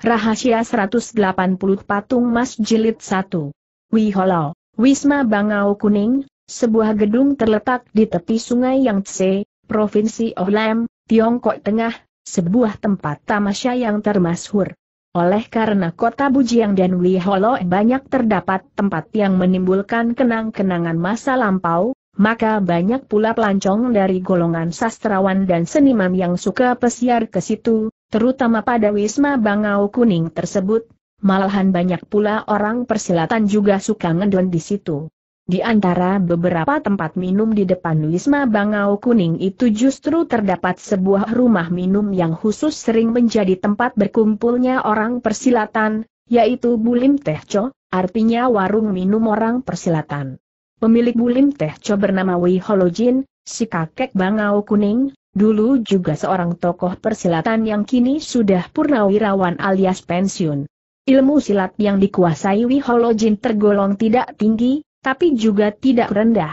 Rahasia 180 Patung Mas Jilid 1 Wiholau, Wisma Bangau Kuning, sebuah gedung terletak di tepi sungai Yangtze, Provinsi Olam, Tiongkok Tengah, sebuah tempat tamasya yang termasyhur. Oleh karena kota Bujiang dan Wiholo banyak terdapat tempat yang menimbulkan kenang-kenangan masa lampau, maka banyak pula pelancong dari golongan sastrawan dan seniman yang suka pesiar ke situ, terutama pada Wisma Bangau Kuning tersebut, malahan banyak pula orang persilatan juga suka ngedon di situ. Di antara beberapa tempat minum di depan Wisma Bangau Kuning itu justru terdapat sebuah rumah minum yang khusus sering menjadi tempat berkumpulnya orang persilatan, yaitu Bulim Teh Co, artinya warung minum orang persilatan. Pemilik Bulim Teh Co bernama Wei Holojin, si kakek Bangau Kuning, Dulu juga seorang tokoh persilatan yang kini sudah purnawirawan alias pensiun. Ilmu silat yang dikuasai Wiholojin tergolong tidak tinggi, tapi juga tidak rendah.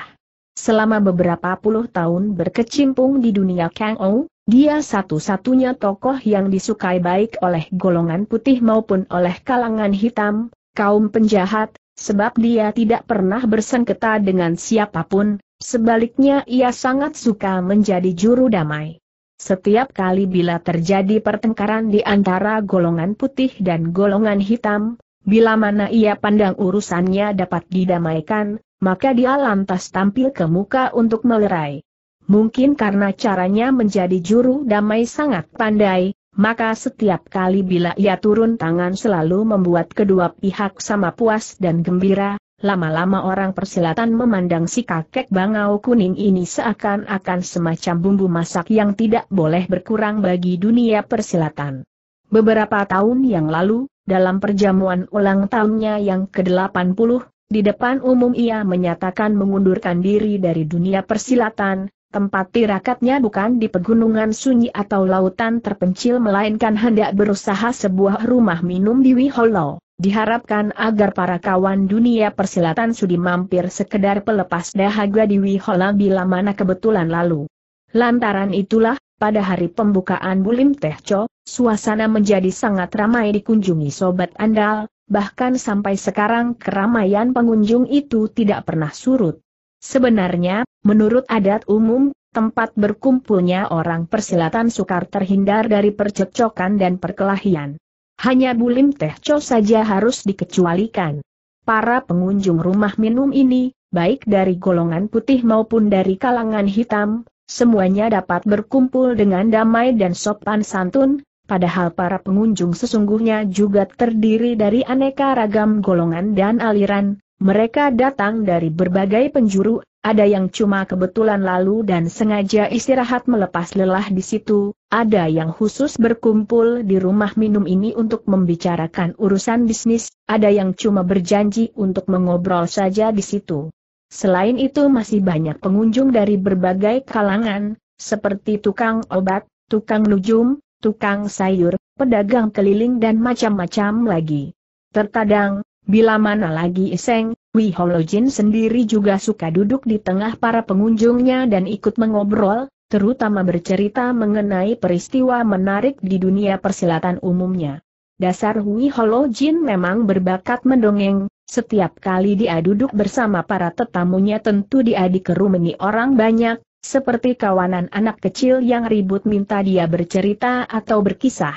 Selama beberapa puluh tahun berkecimpung di dunia Kang Ou, dia satu-satunya tokoh yang disukai baik oleh golongan putih maupun oleh kalangan hitam, kaum penjahat, sebab dia tidak pernah bersengketa dengan siapapun, Sebaliknya ia sangat suka menjadi juru damai. Setiap kali bila terjadi pertengkaran di antara golongan putih dan golongan hitam, bila mana ia pandang urusannya dapat didamaikan, maka dia lantas tampil ke muka untuk melerai. Mungkin karena caranya menjadi juru damai sangat pandai, maka setiap kali bila ia turun tangan selalu membuat kedua pihak sama puas dan gembira, lama-lama orang persilatan memandang si kakek bangau kuning ini seakan-akan semacam bumbu masak yang tidak boleh berkurang bagi dunia persilatan. Beberapa tahun yang lalu, dalam perjamuan ulang tahunnya yang ke-80, di depan umum ia menyatakan mengundurkan diri dari dunia persilatan, tempat tirakatnya bukan di pegunungan sunyi atau lautan terpencil melainkan hendak berusaha sebuah rumah minum di Wiholo. Diharapkan agar para kawan dunia persilatan sudi mampir sekedar pelepas dahaga di Wihola bila mana kebetulan lalu. Lantaran itulah, pada hari pembukaan Bulim Teh Cho, suasana menjadi sangat ramai dikunjungi sobat andal, bahkan sampai sekarang keramaian pengunjung itu tidak pernah surut. Sebenarnya, menurut adat umum, tempat berkumpulnya orang persilatan sukar terhindar dari percekcokan dan perkelahian. Hanya bulim teh co saja harus dikecualikan. Para pengunjung rumah minum ini, baik dari golongan putih maupun dari kalangan hitam, semuanya dapat berkumpul dengan damai dan sopan santun, padahal para pengunjung sesungguhnya juga terdiri dari aneka ragam golongan dan aliran, mereka datang dari berbagai penjuru, ada yang cuma kebetulan lalu dan sengaja istirahat melepas lelah di situ, ada yang khusus berkumpul di rumah minum ini untuk membicarakan urusan bisnis, ada yang cuma berjanji untuk mengobrol saja di situ. Selain itu masih banyak pengunjung dari berbagai kalangan, seperti tukang obat, tukang nujum, tukang sayur, pedagang keliling dan macam-macam lagi. Terkadang, Bila mana lagi Iseng, Wei Holojin sendiri juga suka duduk di tengah para pengunjungnya dan ikut mengobrol, terutama bercerita mengenai peristiwa menarik di dunia persilatan umumnya. Dasar Hui Holojin memang berbakat mendongeng, setiap kali dia duduk bersama para tetamunya tentu dia dikerumuni orang banyak, seperti kawanan anak kecil yang ribut minta dia bercerita atau berkisah.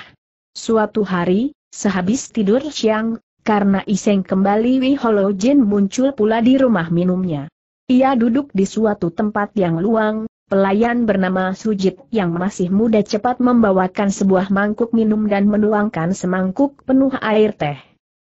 Suatu hari, sehabis tidur siang, karena iseng kembali Wiholo Jin muncul pula di rumah minumnya. Ia duduk di suatu tempat yang luang, pelayan bernama Sujit yang masih muda cepat membawakan sebuah mangkuk minum dan menuangkan semangkuk penuh air teh.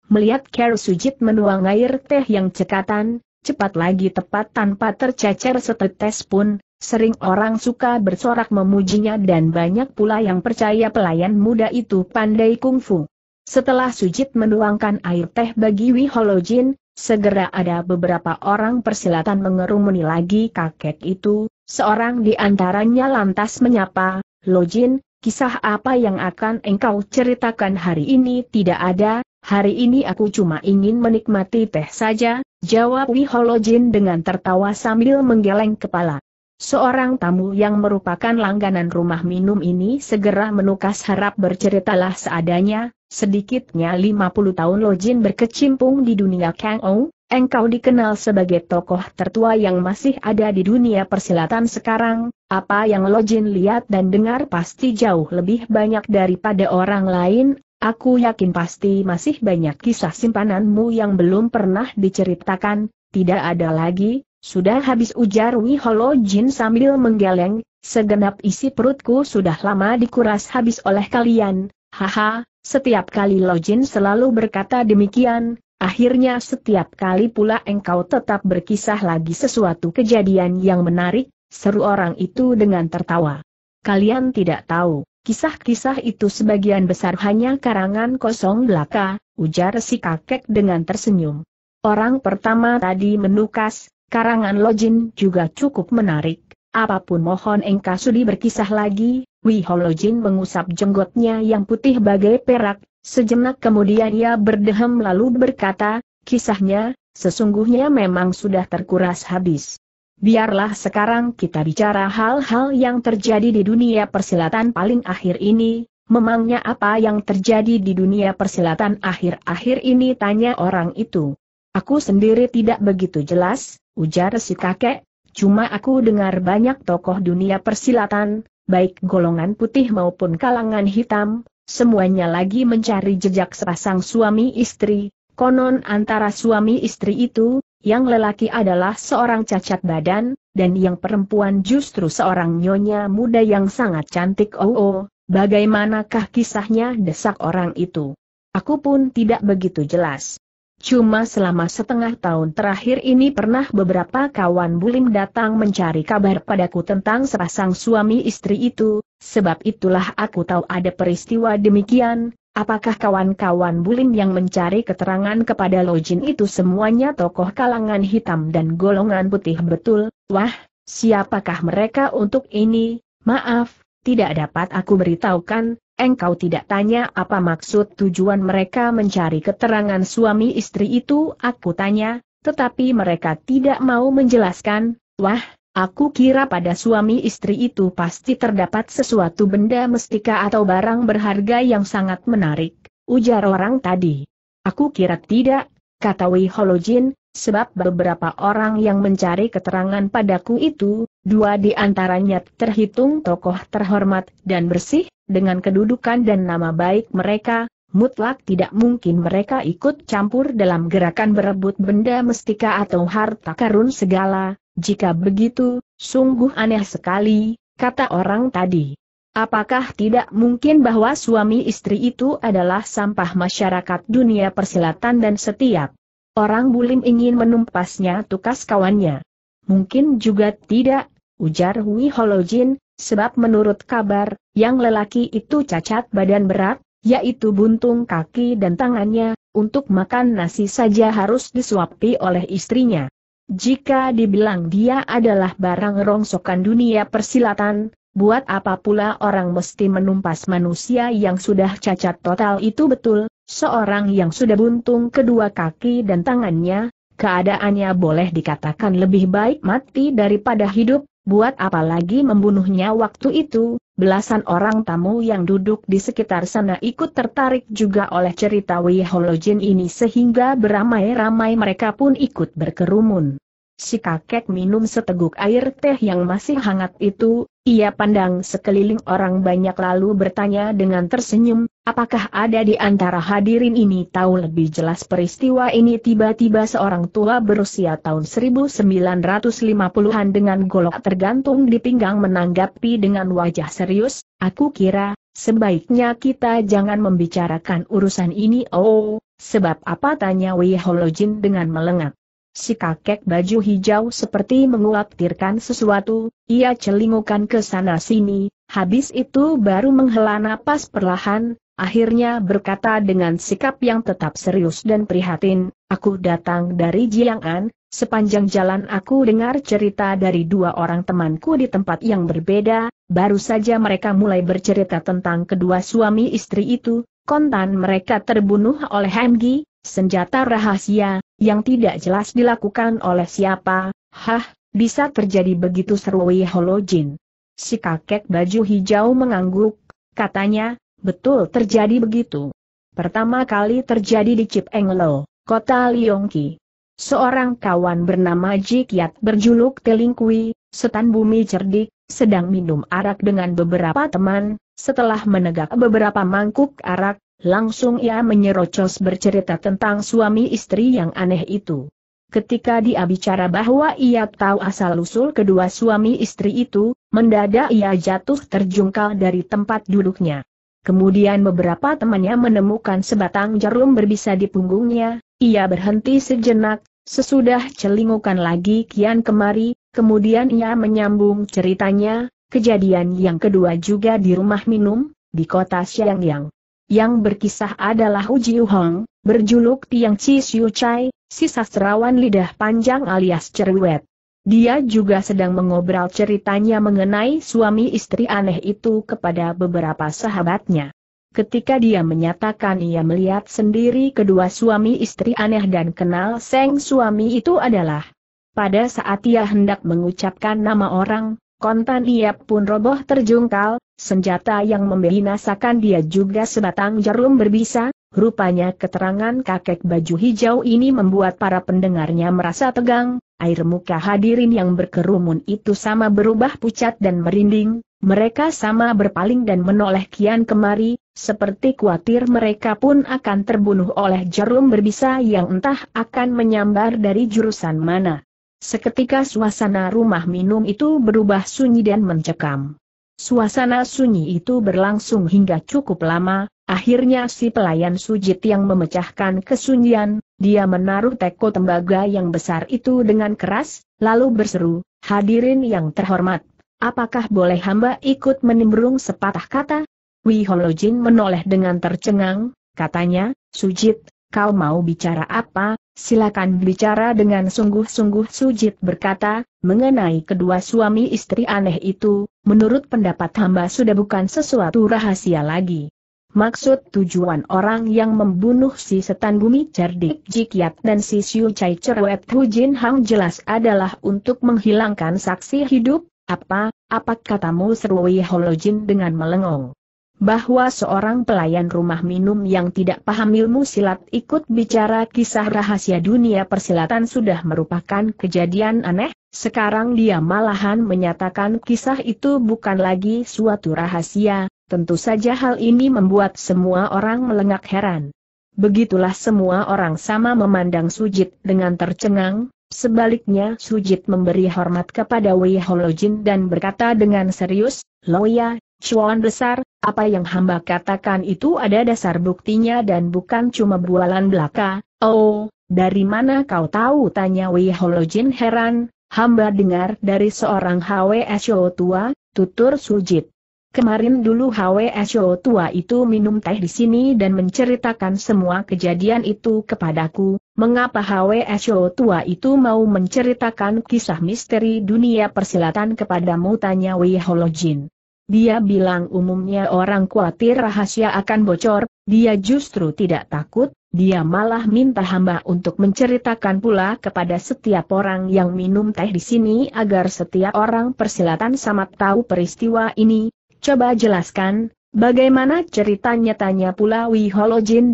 Melihat Kero Sujit menuang air teh yang cekatan, cepat lagi tepat tanpa tercecer setetes pun, Sering orang suka bersorak memujinya dan banyak pula yang percaya pelayan muda itu pandai kungfu. Setelah Sujit menuangkan air teh bagi Wiholojin, segera ada beberapa orang persilatan mengerumuni lagi kakek itu, seorang di antaranya lantas menyapa, Lojin, kisah apa yang akan engkau ceritakan hari ini tidak ada, hari ini aku cuma ingin menikmati teh saja, jawab Wiholojin dengan tertawa sambil menggeleng kepala. Seorang tamu yang merupakan langganan rumah minum ini segera menukas harap berceritalah seadanya, Sedikitnya 50 tahun Lo Jin berkecimpung di dunia Kang Ou, engkau dikenal sebagai tokoh tertua yang masih ada di dunia persilatan sekarang, apa yang Lo Jin lihat dan dengar pasti jauh lebih banyak daripada orang lain, aku yakin pasti masih banyak kisah simpananmu yang belum pernah diceritakan, tidak ada lagi, sudah habis ujar Wiho Jin sambil menggeleng, segenap isi perutku sudah lama dikuras habis oleh kalian, haha, setiap kali Lojin selalu berkata demikian, akhirnya setiap kali pula engkau tetap berkisah lagi sesuatu kejadian yang menarik, seru orang itu dengan tertawa. Kalian tidak tahu, kisah-kisah itu sebagian besar hanya karangan kosong belaka, ujar si kakek dengan tersenyum. Orang pertama tadi menukas, karangan Lojin juga cukup menarik, apapun mohon engkau sudi berkisah lagi, Wiholojin mengusap jenggotnya yang putih bagai perak, sejenak kemudian ia berdehem lalu berkata, kisahnya, sesungguhnya memang sudah terkuras habis. Biarlah sekarang kita bicara hal-hal yang terjadi di dunia persilatan paling akhir ini, memangnya apa yang terjadi di dunia persilatan akhir-akhir ini tanya orang itu. Aku sendiri tidak begitu jelas, ujar si kakek, cuma aku dengar banyak tokoh dunia persilatan, baik golongan putih maupun kalangan hitam, semuanya lagi mencari jejak sepasang suami istri, konon antara suami istri itu, yang lelaki adalah seorang cacat badan, dan yang perempuan justru seorang nyonya muda yang sangat cantik oh oh, bagaimanakah kisahnya desak orang itu. Aku pun tidak begitu jelas. Cuma selama setengah tahun terakhir ini pernah beberapa kawan Bulim datang mencari kabar padaku tentang sepasang suami istri itu, sebab itulah aku tahu ada peristiwa demikian, apakah kawan-kawan Bulim yang mencari keterangan kepada Lojin itu semuanya tokoh kalangan hitam dan golongan putih betul, wah, siapakah mereka untuk ini, maaf, tidak dapat aku beritahukan, Engkau tidak tanya apa maksud tujuan mereka mencari keterangan suami istri itu aku tanya, tetapi mereka tidak mau menjelaskan, wah, aku kira pada suami istri itu pasti terdapat sesuatu benda mestika atau barang berharga yang sangat menarik, ujar orang tadi. Aku kira tidak, kata Wei Holojin, sebab beberapa orang yang mencari keterangan padaku itu, dua di antaranya terhitung tokoh terhormat dan bersih, dengan kedudukan dan nama baik mereka, mutlak tidak mungkin mereka ikut campur dalam gerakan berebut benda mestika atau harta karun segala, jika begitu, sungguh aneh sekali, kata orang tadi. Apakah tidak mungkin bahwa suami istri itu adalah sampah masyarakat dunia persilatan dan setiap orang bulim ingin menumpasnya tukas kawannya? Mungkin juga tidak, ujar Hui Holojin, sebab menurut kabar, yang lelaki itu cacat badan berat, yaitu buntung kaki dan tangannya, untuk makan nasi saja harus disuapi oleh istrinya. Jika dibilang dia adalah barang rongsokan dunia persilatan, buat apa pula orang mesti menumpas manusia yang sudah cacat total itu betul, seorang yang sudah buntung kedua kaki dan tangannya, keadaannya boleh dikatakan lebih baik mati daripada hidup, Buat apa lagi membunuhnya waktu itu, belasan orang tamu yang duduk di sekitar sana ikut tertarik juga oleh cerita Wiholojin ini sehingga beramai-ramai mereka pun ikut berkerumun. Si kakek minum seteguk air teh yang masih hangat itu, ia pandang sekeliling orang banyak lalu bertanya dengan tersenyum, Apakah ada di antara hadirin ini tahu lebih jelas peristiwa ini tiba-tiba seorang tua berusia tahun 1950-an dengan golok tergantung di pinggang menanggapi dengan wajah serius, aku kira, sebaiknya kita jangan membicarakan urusan ini oh, sebab apa tanya Wei Holojin dengan melengak. Si kakek baju hijau seperti mengkhawatirkan sesuatu, ia celingukan ke sana sini, habis itu baru menghela napas perlahan, Akhirnya berkata dengan sikap yang tetap serius dan prihatin, aku datang dari Jiang'an, sepanjang jalan aku dengar cerita dari dua orang temanku di tempat yang berbeda, baru saja mereka mulai bercerita tentang kedua suami istri itu, kontan mereka terbunuh oleh Hemgi, senjata rahasia, yang tidak jelas dilakukan oleh siapa, hah, bisa terjadi begitu seru Holojin. Si kakek baju hijau mengangguk, katanya, Betul terjadi begitu. Pertama kali terjadi di Chip Englo, kota Liongki. Seorang kawan bernama Jikyat berjuluk Telingkui, setan bumi cerdik, sedang minum arak dengan beberapa teman, setelah menegak beberapa mangkuk arak, langsung ia menyerocos bercerita tentang suami istri yang aneh itu. Ketika dia bicara bahwa ia tahu asal-usul kedua suami istri itu, mendadak ia jatuh terjungkal dari tempat duduknya. Kemudian beberapa temannya menemukan sebatang jarum berbisa di punggungnya, ia berhenti sejenak, sesudah celingukan lagi kian kemari, kemudian ia menyambung ceritanya, kejadian yang kedua juga di rumah minum, di kota Xiangyang. Yang berkisah adalah Ujiu Hong, berjuluk Tiang Chi Siu Chai, si sastrawan lidah panjang alias cerwet. Dia juga sedang mengobrol ceritanya mengenai suami istri aneh itu kepada beberapa sahabatnya. Ketika dia menyatakan ia melihat sendiri kedua suami istri aneh dan kenal seng suami itu adalah pada saat ia hendak mengucapkan nama orang, kontan ia pun roboh terjungkal, senjata yang membinasakan dia juga sebatang jarum berbisa, rupanya keterangan kakek baju hijau ini membuat para pendengarnya merasa tegang, air muka hadirin yang berkerumun itu sama berubah pucat dan merinding, mereka sama berpaling dan menoleh kian kemari, seperti khawatir mereka pun akan terbunuh oleh jarum berbisa yang entah akan menyambar dari jurusan mana. Seketika suasana rumah minum itu berubah sunyi dan mencekam. Suasana sunyi itu berlangsung hingga cukup lama, akhirnya si pelayan sujit yang memecahkan kesunyian, dia menaruh teko tembaga yang besar itu dengan keras, lalu berseru, hadirin yang terhormat, apakah boleh hamba ikut menimbrung sepatah kata? Wei Jin menoleh dengan tercengang, katanya, Sujit, kau mau bicara apa, silakan bicara dengan sungguh-sungguh Sujit berkata, mengenai kedua suami istri aneh itu, menurut pendapat hamba sudah bukan sesuatu rahasia lagi. Maksud tujuan orang yang membunuh si setan bumi cerdik Jikiat dan si Siu Chai Cerwet Hu Jin Hang jelas adalah untuk menghilangkan saksi hidup, apa, apa katamu Holo Holojin dengan melengong. Bahwa seorang pelayan rumah minum yang tidak paham ilmu silat ikut bicara kisah rahasia dunia persilatan sudah merupakan kejadian aneh, sekarang dia malahan menyatakan kisah itu bukan lagi suatu rahasia, Tentu saja hal ini membuat semua orang melengak heran. Begitulah semua orang sama memandang Sujit dengan tercengang, sebaliknya Sujit memberi hormat kepada Wei Holojin dan berkata dengan serius, Loya, Chuan besar, apa yang hamba katakan itu ada dasar buktinya dan bukan cuma bualan belaka, oh, dari mana kau tahu tanya Wei Holojin heran, hamba dengar dari seorang HWSO tua, tutur Sujit. Kemarin dulu HWSO tua itu minum teh di sini dan menceritakan semua kejadian itu kepadaku, mengapa HWSO tua itu mau menceritakan kisah misteri dunia persilatan kepadamu tanya Wei Holojin. Dia bilang umumnya orang khawatir rahasia akan bocor, dia justru tidak takut, dia malah minta hamba untuk menceritakan pula kepada setiap orang yang minum teh di sini agar setiap orang persilatan sama tahu peristiwa ini, Coba jelaskan, bagaimana ceritanya tanya pula Wi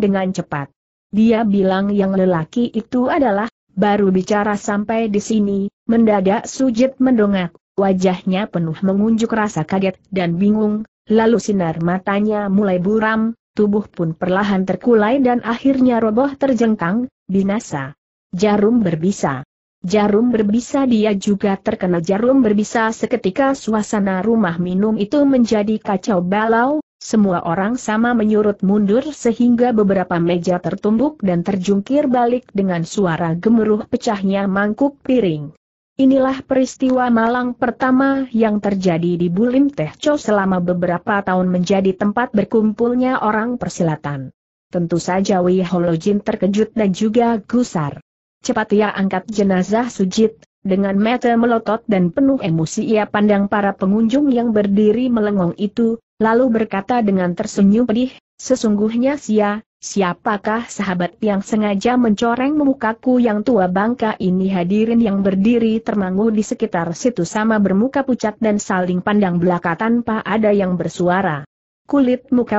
dengan cepat. Dia bilang yang lelaki itu adalah, baru bicara sampai di sini, mendadak sujud mendongak, wajahnya penuh mengunjuk rasa kaget dan bingung, lalu sinar matanya mulai buram, tubuh pun perlahan terkulai dan akhirnya roboh terjengkang, binasa. Jarum berbisa. Jarum berbisa dia juga terkena jarum berbisa seketika suasana rumah minum itu menjadi kacau balau, semua orang sama menyurut mundur sehingga beberapa meja tertumbuk dan terjungkir balik dengan suara gemuruh pecahnya mangkuk piring. Inilah peristiwa malang pertama yang terjadi di Bulim Teh Chow selama beberapa tahun menjadi tempat berkumpulnya orang persilatan. Tentu saja Wei Holojin terkejut dan juga gusar. Cepat ia angkat jenazah Sujit, dengan mata melotot dan penuh emosi ia pandang para pengunjung yang berdiri melengong itu, lalu berkata dengan tersenyum pedih, sesungguhnya sia, siapakah sahabat yang sengaja mencoreng mukaku yang tua bangka ini hadirin yang berdiri termangu di sekitar situ sama bermuka pucat dan saling pandang belaka tanpa ada yang bersuara. Kulit muka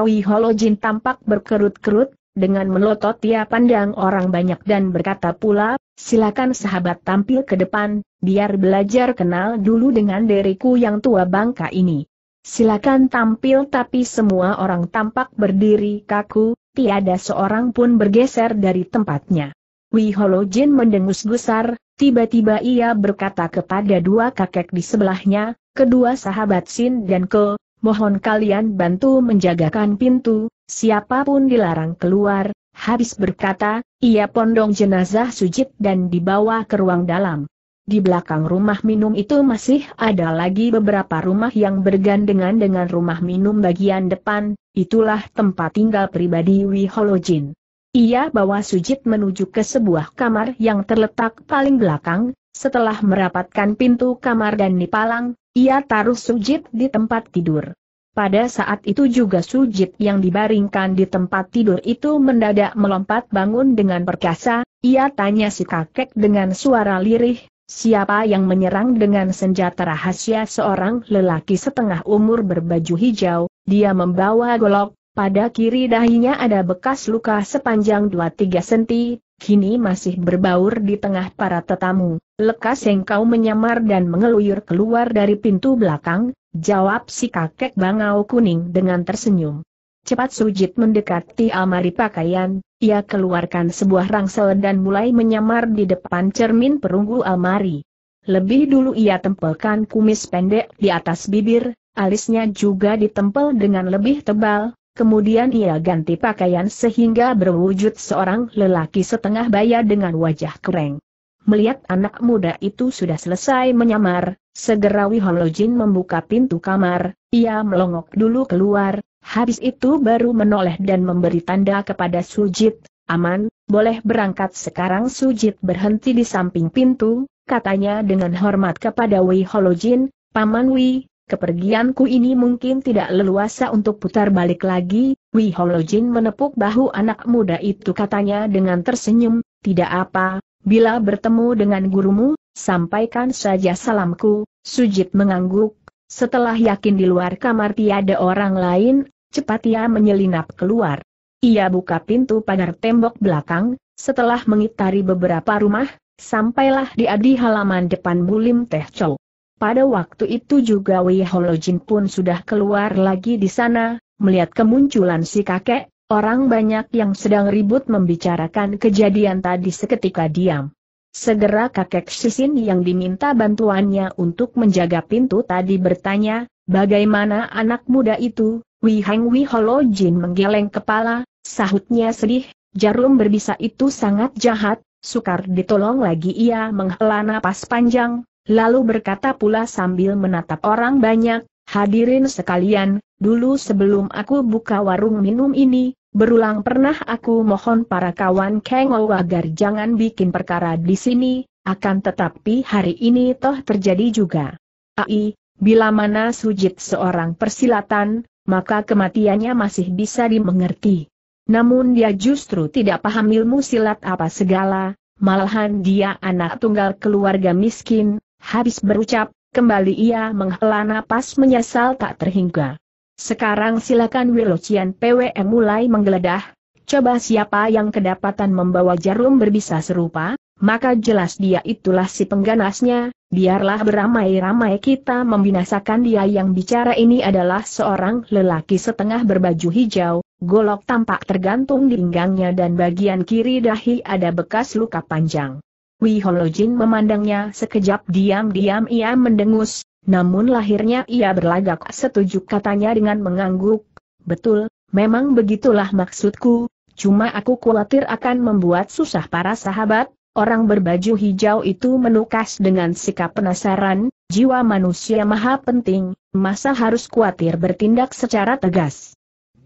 Jin tampak berkerut-kerut, dengan melotot dia pandang orang banyak dan berkata pula, silakan sahabat tampil ke depan, biar belajar kenal dulu dengan deriku yang tua bangka ini. Silakan tampil tapi semua orang tampak berdiri kaku, tiada seorang pun bergeser dari tempatnya. Wiholo Jin mendengus gusar, tiba-tiba ia berkata kepada dua kakek di sebelahnya, kedua sahabat Sin dan Ko, mohon kalian bantu menjagakan pintu, Siapapun dilarang keluar, habis berkata, ia pondong jenazah sujit dan dibawa ke ruang dalam. Di belakang rumah minum itu masih ada lagi beberapa rumah yang bergandengan dengan rumah minum bagian depan, itulah tempat tinggal pribadi Holojin. Ia bawa Sujit menuju ke sebuah kamar yang terletak paling belakang, setelah merapatkan pintu kamar dan nipalang, ia taruh Sujit di tempat tidur. Pada saat itu juga sujit yang dibaringkan di tempat tidur itu mendadak melompat bangun dengan perkasa, ia tanya si kakek dengan suara lirih, siapa yang menyerang dengan senjata rahasia seorang lelaki setengah umur berbaju hijau, dia membawa golok, pada kiri dahinya ada bekas luka sepanjang 2-3 senti, kini masih berbaur di tengah para tetamu. Lekas engkau menyamar dan mengeluyur keluar dari pintu belakang, jawab si kakek bangau kuning dengan tersenyum. Cepat Sujit mendekati almari pakaian, ia keluarkan sebuah rangsel dan mulai menyamar di depan cermin perunggu almari. Lebih dulu ia tempelkan kumis pendek di atas bibir, alisnya juga ditempel dengan lebih tebal, Kemudian ia ganti pakaian sehingga berwujud seorang lelaki setengah baya dengan wajah kering. Melihat anak muda itu sudah selesai menyamar, segera Wiholojin membuka pintu kamar, ia melongok dulu keluar, habis itu baru menoleh dan memberi tanda kepada Sujit, aman, boleh berangkat sekarang Sujit berhenti di samping pintu, katanya dengan hormat kepada Wiholojin, Paman Wi, kepergianku ini mungkin tidak leluasa untuk putar balik lagi, Wei Holojin menepuk bahu anak muda itu katanya dengan tersenyum, tidak apa, bila bertemu dengan gurumu, sampaikan saja salamku, Sujit mengangguk, setelah yakin di luar kamar tiada orang lain, cepat ia menyelinap keluar. Ia buka pintu pagar tembok belakang, setelah mengitari beberapa rumah, sampailah dia di halaman depan Bulim Teh Chow. Pada waktu itu juga Wei Holojin pun sudah keluar lagi di sana, melihat kemunculan si kakek, orang banyak yang sedang ribut membicarakan kejadian tadi seketika diam. Segera kakek Sisin yang diminta bantuannya untuk menjaga pintu tadi bertanya, bagaimana anak muda itu, Wei Heng Wei Holojin menggeleng kepala, sahutnya sedih, jarum berbisa itu sangat jahat, sukar ditolong lagi ia menghela napas panjang, Lalu berkata pula sambil menatap orang banyak, hadirin sekalian, dulu sebelum aku buka warung minum ini, berulang pernah aku mohon para kawan Kengo agar jangan bikin perkara di sini, akan tetapi hari ini toh terjadi juga. Ai, bila mana sujud seorang persilatan, maka kematiannya masih bisa dimengerti. Namun dia justru tidak paham ilmu silat apa segala, malahan dia anak tunggal keluarga miskin, Habis berucap, kembali ia menghela napas menyesal tak terhingga. Sekarang silakan Wilocian PWM mulai menggeledah, coba siapa yang kedapatan membawa jarum berbisa serupa, maka jelas dia itulah si pengganasnya, biarlah beramai-ramai kita membinasakan dia yang bicara ini adalah seorang lelaki setengah berbaju hijau, golok tampak tergantung di pinggangnya dan bagian kiri dahi ada bekas luka panjang. Wei Holojin memandangnya sekejap diam-diam ia mendengus, namun lahirnya ia berlagak setuju katanya dengan mengangguk. Betul, memang begitulah maksudku, cuma aku khawatir akan membuat susah para sahabat. Orang berbaju hijau itu menukas dengan sikap penasaran, jiwa manusia maha penting, masa harus khawatir bertindak secara tegas.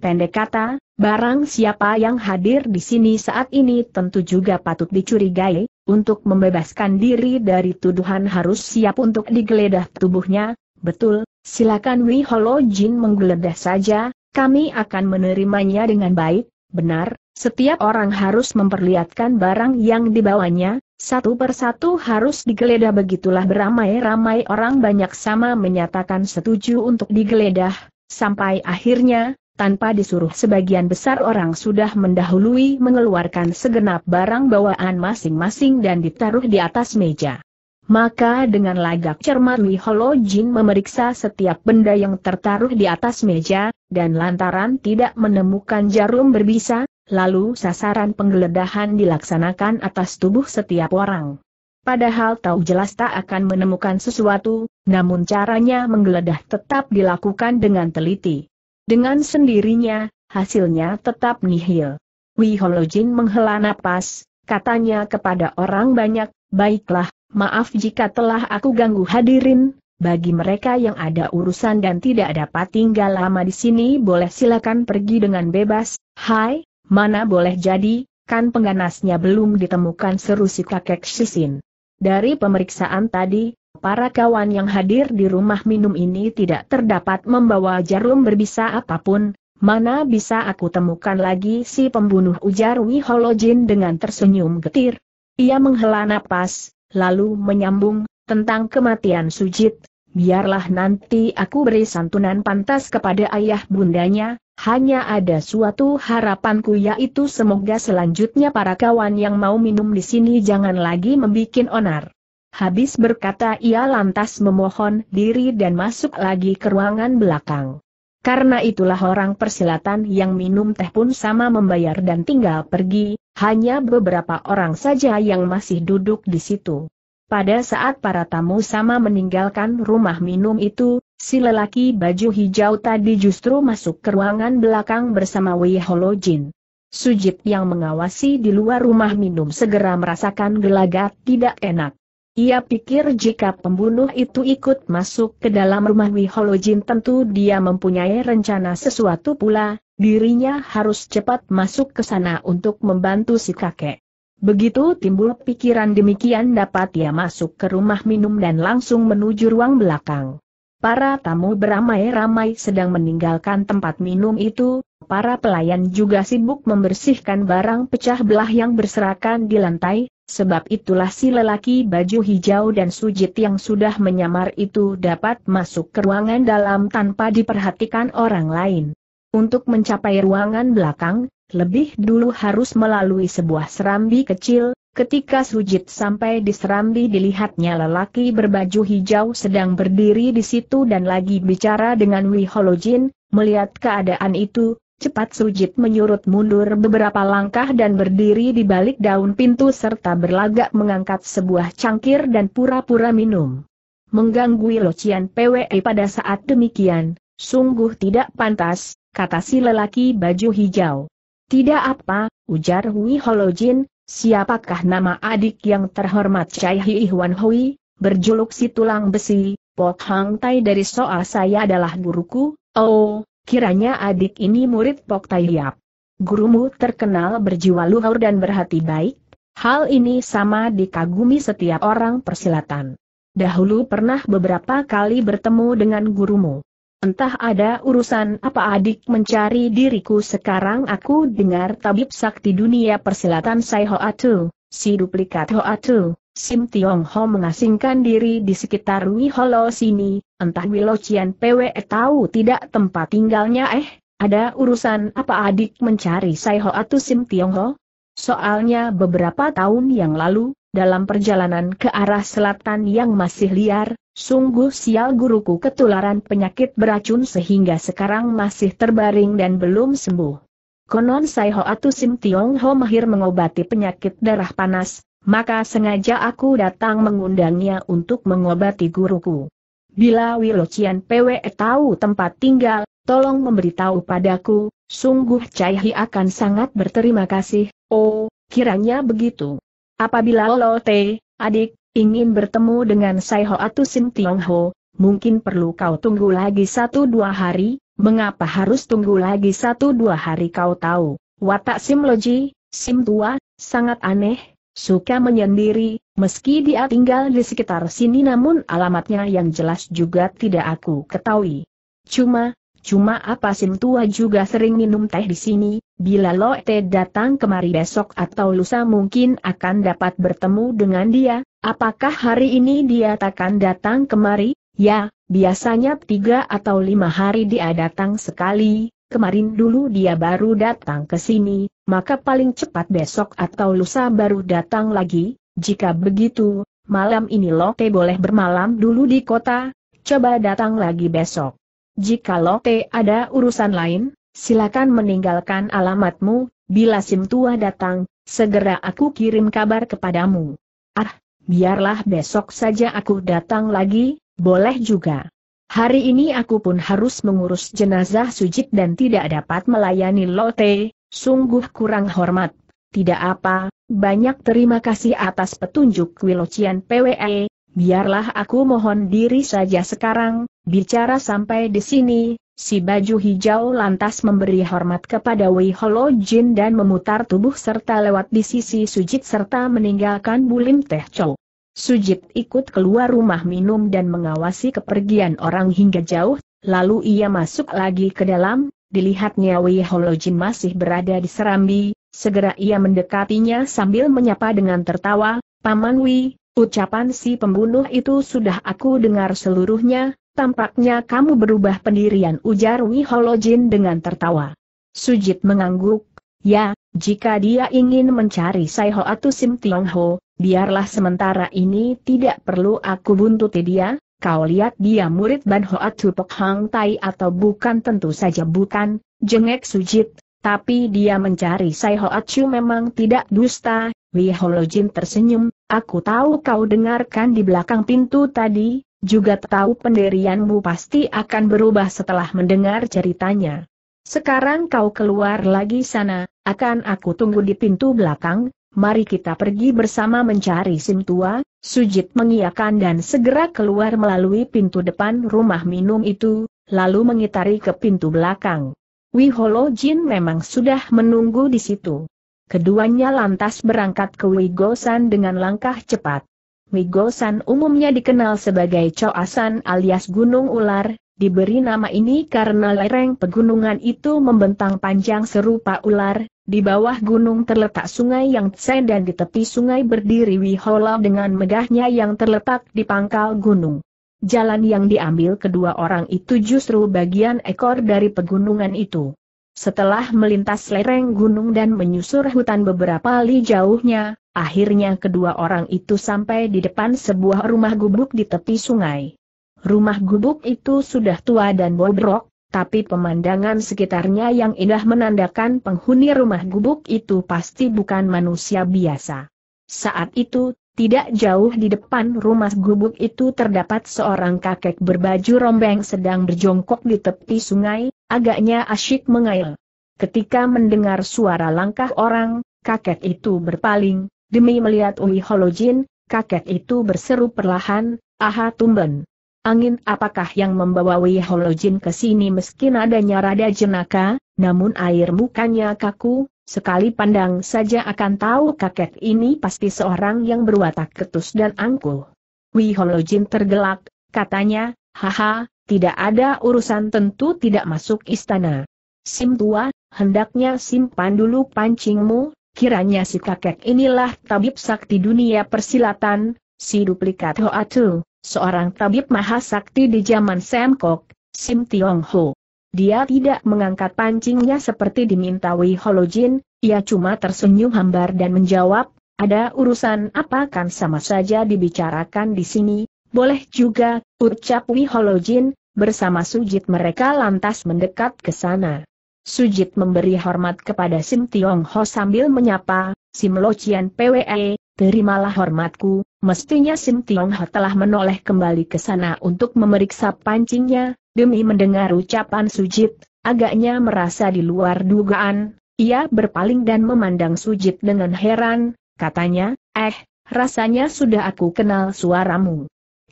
Pendek kata, barang siapa yang hadir di sini saat ini tentu juga patut dicurigai, untuk membebaskan diri dari tuduhan harus siap untuk digeledah tubuhnya, betul, silakan Wi Holo Jin menggeledah saja, kami akan menerimanya dengan baik, benar, setiap orang harus memperlihatkan barang yang dibawanya, satu persatu harus digeledah begitulah beramai-ramai orang banyak sama menyatakan setuju untuk digeledah, sampai akhirnya, tanpa disuruh sebagian besar orang sudah mendahului mengeluarkan segenap barang bawaan masing-masing dan ditaruh di atas meja. Maka dengan lagak cermat Li Holo Jin memeriksa setiap benda yang tertaruh di atas meja, dan lantaran tidak menemukan jarum berbisa, lalu sasaran penggeledahan dilaksanakan atas tubuh setiap orang. Padahal tahu jelas tak akan menemukan sesuatu, namun caranya menggeledah tetap dilakukan dengan teliti. Dengan sendirinya, hasilnya tetap nihil. Wiholojin menghela napas, katanya kepada orang banyak, baiklah, maaf jika telah aku ganggu hadirin, bagi mereka yang ada urusan dan tidak dapat tinggal lama di sini boleh silakan pergi dengan bebas, hai, mana boleh jadi, kan pengganasnya belum ditemukan seru si kakek Sisin. Dari pemeriksaan tadi, Para kawan yang hadir di rumah minum ini tidak terdapat membawa jarum berbisa apapun, mana bisa aku temukan lagi si pembunuh ujar Wiholojin dengan tersenyum getir. Ia menghela napas, lalu menyambung, tentang kematian Sujit, biarlah nanti aku beri santunan pantas kepada ayah bundanya, hanya ada suatu harapanku yaitu semoga selanjutnya para kawan yang mau minum di sini jangan lagi membuat onar. Habis berkata ia lantas memohon diri dan masuk lagi ke ruangan belakang. Karena itulah orang persilatan yang minum teh pun sama membayar dan tinggal pergi, hanya beberapa orang saja yang masih duduk di situ. Pada saat para tamu sama meninggalkan rumah minum itu, si lelaki baju hijau tadi justru masuk ke ruangan belakang bersama Wei Holojin. Sujit yang mengawasi di luar rumah minum segera merasakan gelagat tidak enak. Ia pikir jika pembunuh itu ikut masuk ke dalam rumah Wiholojin tentu dia mempunyai rencana sesuatu pula, dirinya harus cepat masuk ke sana untuk membantu si kakek. Begitu timbul pikiran demikian dapat ia masuk ke rumah minum dan langsung menuju ruang belakang. Para tamu beramai-ramai sedang meninggalkan tempat minum itu, para pelayan juga sibuk membersihkan barang pecah belah yang berserakan di lantai, sebab itulah si lelaki baju hijau dan sujit yang sudah menyamar itu dapat masuk ke ruangan dalam tanpa diperhatikan orang lain. Untuk mencapai ruangan belakang, lebih dulu harus melalui sebuah serambi kecil, ketika sujit sampai di serambi dilihatnya lelaki berbaju hijau sedang berdiri di situ dan lagi bicara dengan Wiholojin, melihat keadaan itu, Cepat Sujit menyurut mundur beberapa langkah dan berdiri di balik daun pintu serta berlagak mengangkat sebuah cangkir dan pura-pura minum. Mengganggu locian PWE pada saat demikian, sungguh tidak pantas, kata si lelaki baju hijau. Tidak apa, ujar Hui Holojin, siapakah nama adik yang terhormat Chai Hi Wan Hui, berjuluk si tulang besi, Pok Hang Tai dari soal saya adalah guruku, oh, Kiranya adik ini murid Pok Tai Hiap. Gurumu terkenal berjiwa luhur dan berhati baik, hal ini sama dikagumi setiap orang persilatan. Dahulu pernah beberapa kali bertemu dengan gurumu. Entah ada urusan apa adik mencari diriku sekarang aku dengar tabib sakti dunia persilatan Sai Hoatu, si duplikat Hoatu, Sim Tiong Ho mengasingkan diri di sekitar Wi Holo sini, entah Wilo Cian PW tahu tidak tempat tinggalnya eh, ada urusan apa adik mencari Sai Ho atau Sim Tiong Ho? Soalnya beberapa tahun yang lalu, dalam perjalanan ke arah selatan yang masih liar, sungguh sial guruku ketularan penyakit beracun sehingga sekarang masih terbaring dan belum sembuh. Konon Sai Ho atau Sim Tiong Ho mahir mengobati penyakit darah panas, maka sengaja aku datang mengundangnya untuk mengobati guruku. Bila Wilocian PWE tahu tempat tinggal, tolong memberitahu padaku, sungguh Caihi akan sangat berterima kasih, oh, kiranya begitu. Apabila Lote, adik, ingin bertemu dengan Saiho atau Sim Tiongho, mungkin perlu kau tunggu lagi satu dua hari, mengapa harus tunggu lagi satu dua hari kau tahu, watak Sim Loji, Sim Tua, sangat aneh, Suka menyendiri, meski dia tinggal di sekitar sini namun alamatnya yang jelas juga tidak aku ketahui. Cuma, cuma apa Sim Tua juga sering minum teh di sini, bila Lo Te datang kemari besok atau lusa mungkin akan dapat bertemu dengan dia, apakah hari ini dia takkan datang kemari? Ya, biasanya tiga atau lima hari dia datang sekali, kemarin dulu dia baru datang ke sini, maka paling cepat besok atau lusa baru datang lagi, jika begitu, malam ini Lote boleh bermalam dulu di kota, coba datang lagi besok. Jika Lote ada urusan lain, silakan meninggalkan alamatmu, bila Sim Tua datang, segera aku kirim kabar kepadamu. Ah, biarlah besok saja aku datang lagi, boleh juga. Hari ini aku pun harus mengurus jenazah Sujit dan tidak dapat melayani Lote, Sungguh kurang hormat. Tidak apa, banyak terima kasih atas petunjuk Wilocian PWE, biarlah aku mohon diri saja sekarang, bicara sampai di sini, si baju hijau lantas memberi hormat kepada Wei Holo Jin dan memutar tubuh serta lewat di sisi Sujit serta meninggalkan Bulim Teh Chow. Sujit ikut keluar rumah minum dan mengawasi kepergian orang hingga jauh, lalu ia masuk lagi ke dalam, dilihatnya Wei Holojin masih berada di serambi, segera ia mendekatinya sambil menyapa dengan tertawa, Paman Wei, ucapan si pembunuh itu sudah aku dengar seluruhnya, tampaknya kamu berubah pendirian ujar Wei Holojin dengan tertawa. Sujit mengangguk, ya, jika dia ingin mencari Saiho atau Sim Tiong Ho, biarlah sementara ini tidak perlu aku buntuti dia, kau lihat dia murid Ban Hoa Tupok Hang Tai atau bukan tentu saja bukan, jengek Sujit, tapi dia mencari Sai Hoa Chu memang tidak dusta, Li Holojin tersenyum, aku tahu kau dengarkan di belakang pintu tadi, juga tahu pendirianmu pasti akan berubah setelah mendengar ceritanya. Sekarang kau keluar lagi sana, akan aku tunggu di pintu belakang, mari kita pergi bersama mencari Sim Tua, Sujit mengiakan dan segera keluar melalui pintu depan rumah minum itu, lalu mengitari ke pintu belakang. Wiholo Jin memang sudah menunggu di situ. Keduanya lantas berangkat ke Wigosan dengan langkah cepat. Wigosan umumnya dikenal sebagai Coasan alias Gunung Ular, diberi nama ini karena lereng pegunungan itu membentang panjang serupa ular, di bawah gunung terletak sungai yang Tsen dan di tepi sungai berdiri Wihola dengan megahnya yang terletak di pangkal gunung. Jalan yang diambil kedua orang itu justru bagian ekor dari pegunungan itu. Setelah melintas lereng gunung dan menyusur hutan beberapa li jauhnya, akhirnya kedua orang itu sampai di depan sebuah rumah gubuk di tepi sungai. Rumah gubuk itu sudah tua dan bobrok, tapi pemandangan sekitarnya yang indah menandakan penghuni rumah gubuk itu pasti bukan manusia biasa. Saat itu, tidak jauh di depan rumah gubuk itu terdapat seorang kakek berbaju rombeng sedang berjongkok di tepi sungai, agaknya asyik mengail. Ketika mendengar suara langkah orang, kakek itu berpaling, demi melihat Ui Holojin, kakek itu berseru perlahan, Aha Tumben. Angin apakah yang membawa Wei Holojin ke sini Meski nadanya rada jenaka, namun air mukanya kaku, sekali pandang saja akan tahu kakek ini pasti seorang yang berwatak ketus dan angkuh. Wei Holojin tergelak, katanya, haha, tidak ada urusan tentu tidak masuk istana. Sim tua, hendaknya simpan dulu pancingmu, kiranya si kakek inilah tabib sakti dunia persilatan, si duplikat Hoatu. Seorang tabib mahasakti di zaman Semkok, Sim Tiong Ho. Dia tidak mengangkat pancingnya seperti diminta Wei Holojin, ia cuma tersenyum hambar dan menjawab, ada urusan apa kan sama saja dibicarakan di sini, boleh juga, ucap Wei Holojin, bersama Sujit mereka lantas mendekat ke sana. Sujit memberi hormat kepada Sim Tiong Ho sambil menyapa, Sim Lo Chian PWE, terimalah hormatku, Mestinya Sim Tiong Ho telah menoleh kembali ke sana untuk memeriksa pancingnya, demi mendengar ucapan Sujit, agaknya merasa di luar dugaan, ia berpaling dan memandang Sujit dengan heran, katanya, eh, rasanya sudah aku kenal suaramu.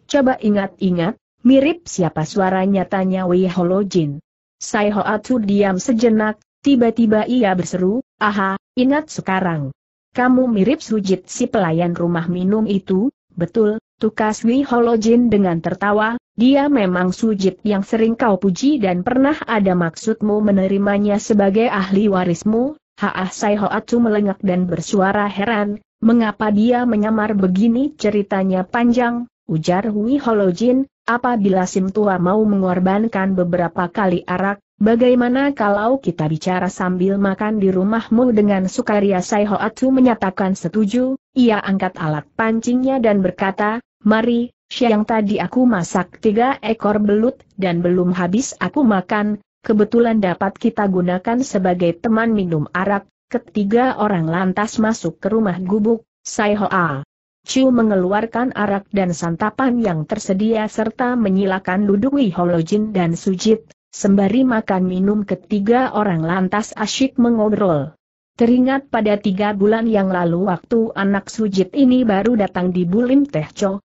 Coba ingat-ingat, mirip siapa suaranya tanya Wei Holojin. Sai Atu diam sejenak, tiba-tiba ia berseru, aha, ingat sekarang. Kamu mirip Sujit si pelayan rumah minum itu, betul, tukas Wi Holojin dengan tertawa, dia memang Sujit yang sering kau puji dan pernah ada maksudmu menerimanya sebagai ahli warismu, Haah Sai Hoatsu melengak dan bersuara heran, mengapa dia menyamar begini ceritanya panjang, ujar Wi Holojin, apabila Sim Tua mau mengorbankan beberapa kali arak, Bagaimana kalau kita bicara sambil makan di rumahmu dengan sukaria Sai Hoatsu menyatakan setuju, ia angkat alat pancingnya dan berkata, mari, siang tadi aku masak tiga ekor belut dan belum habis aku makan, kebetulan dapat kita gunakan sebagai teman minum arak, ketiga orang lantas masuk ke rumah gubuk, Sai Hoatsu. Chu mengeluarkan arak dan santapan yang tersedia serta menyilakan duduk Holojin dan Sujit, Sembari makan minum ketiga orang lantas asyik mengobrol. Teringat pada tiga bulan yang lalu waktu anak sujit ini baru datang di Bulim Teh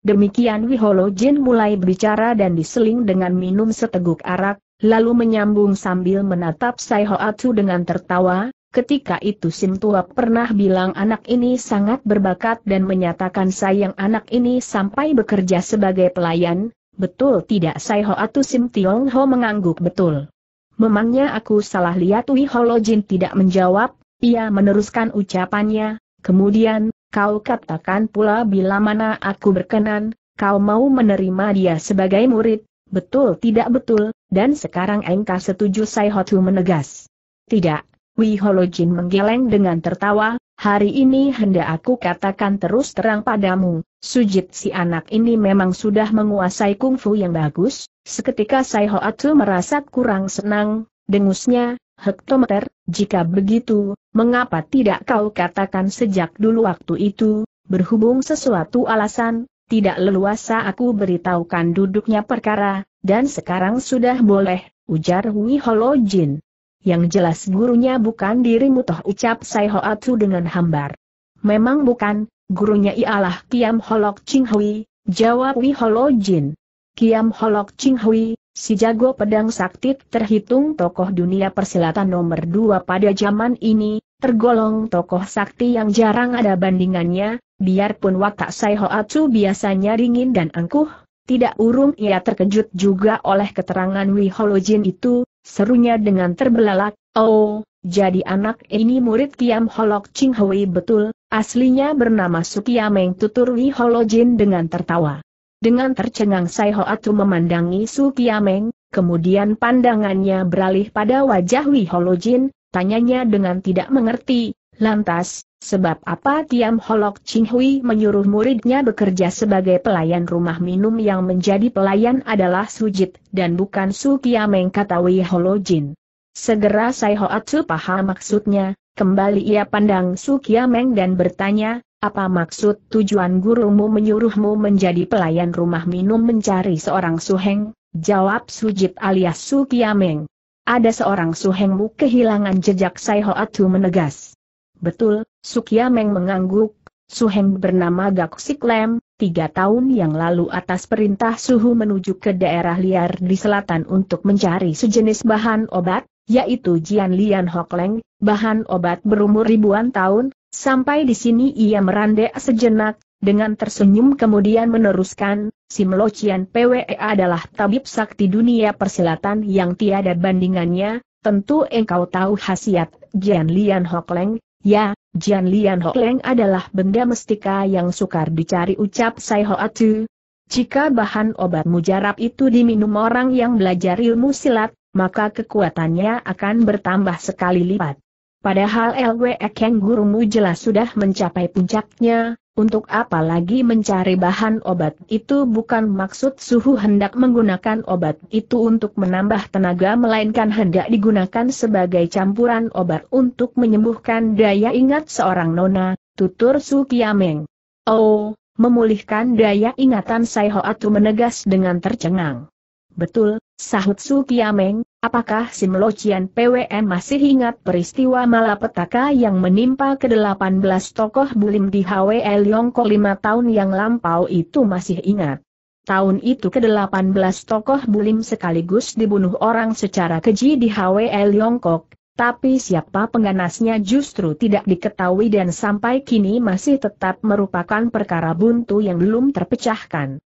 demikian Wiholo Jin mulai berbicara dan diseling dengan minum seteguk arak, lalu menyambung sambil menatap Sai Hoatsu dengan tertawa, Ketika itu Sim Tua pernah bilang anak ini sangat berbakat dan menyatakan sayang anak ini sampai bekerja sebagai pelayan, Betul tidak Sai Ho Atu Sim Tiong Ho mengangguk betul. Memangnya aku salah lihat Wi Jin tidak menjawab, ia meneruskan ucapannya, kemudian, kau katakan pula bila mana aku berkenan, kau mau menerima dia sebagai murid, betul tidak betul, dan sekarang engkau setuju Sai Ho Tu menegas. Tidak, Wei Holojin menggeleng dengan tertawa, hari ini hendak aku katakan terus terang padamu, Sujit si anak ini memang sudah menguasai kungfu yang bagus, seketika Sai Atu merasa kurang senang, dengusnya, hektometer, jika begitu, mengapa tidak kau katakan sejak dulu waktu itu, berhubung sesuatu alasan, tidak leluasa aku beritahukan duduknya perkara, dan sekarang sudah boleh, ujar Wi Holojin yang jelas gurunya bukan dirimu toh ucap Sai Hoa dengan hambar. Memang bukan, gurunya ialah Kiam Holok Ching Hui, jawab Wi Holo Jin. Kiam Holok Ching Hui, si jago pedang sakti terhitung tokoh dunia persilatan nomor dua pada zaman ini, tergolong tokoh sakti yang jarang ada bandingannya, biarpun watak Sai Hoa biasanya dingin dan angkuh, tidak urung ia terkejut juga oleh keterangan Wi Holojin itu, serunya dengan terbelalak, oh, jadi anak ini murid Kiam Holok Ching Hui betul, aslinya bernama Sukiameng Tutur Wi Holojin dengan tertawa. Dengan tercengang Sai Hoatu memandangi Sukiameng, kemudian pandangannya beralih pada wajah Wi Holojin, tanyanya dengan tidak mengerti, Lantas, sebab apa Tiam Holok Ching Hui menyuruh muridnya bekerja sebagai pelayan rumah minum yang menjadi pelayan adalah Sujit dan bukan Su Kiameng kata Wei Holojin. Segera Sai Hoatsu paham maksudnya, kembali ia pandang Su Kiameng dan bertanya, apa maksud tujuan gurumu menyuruhmu menjadi pelayan rumah minum mencari seorang suheng? Jawab Sujit alias Su Kiameng. Ada seorang suhengmu kehilangan jejak Sai Hoatsu menegas. Betul, Sukia mengangguk, Suheng bernama Gak Siklem, tiga tahun yang lalu atas perintah Suhu menuju ke daerah liar di selatan untuk mencari sejenis bahan obat, yaitu Jian Lian Hokleng, bahan obat berumur ribuan tahun, sampai di sini ia merandek sejenak, dengan tersenyum kemudian meneruskan, Sim Lo Cian PWE adalah tabib sakti dunia persilatan yang tiada bandingannya, tentu engkau tahu khasiat Jian Lian Hokleng, Ya, Jian Lian Ho Leng adalah benda mestika yang sukar dicari ucap Sai Ho Atu. Jika bahan obat mujarab itu diminum orang yang belajar ilmu silat, maka kekuatannya akan bertambah sekali lipat. Padahal LWE Keng gurumu jelas sudah mencapai puncaknya, untuk apa lagi mencari bahan obat itu bukan maksud suhu hendak menggunakan obat itu untuk menambah tenaga melainkan hendak digunakan sebagai campuran obat untuk menyembuhkan daya ingat seorang nona, tutur Su Kiameng. Oh, memulihkan daya ingatan Sai Hoatu menegas dengan tercengang. Betul, sahut Su Kiameng, Apakah Simlocian PWM masih ingat peristiwa malapetaka yang menimpa ke-18 tokoh bulim di HWL Yongko lima tahun yang lampau itu masih ingat? Tahun itu ke-18 tokoh bulim sekaligus dibunuh orang secara keji di HWL Yongkok, tapi siapa pengganasnya justru tidak diketahui dan sampai kini masih tetap merupakan perkara buntu yang belum terpecahkan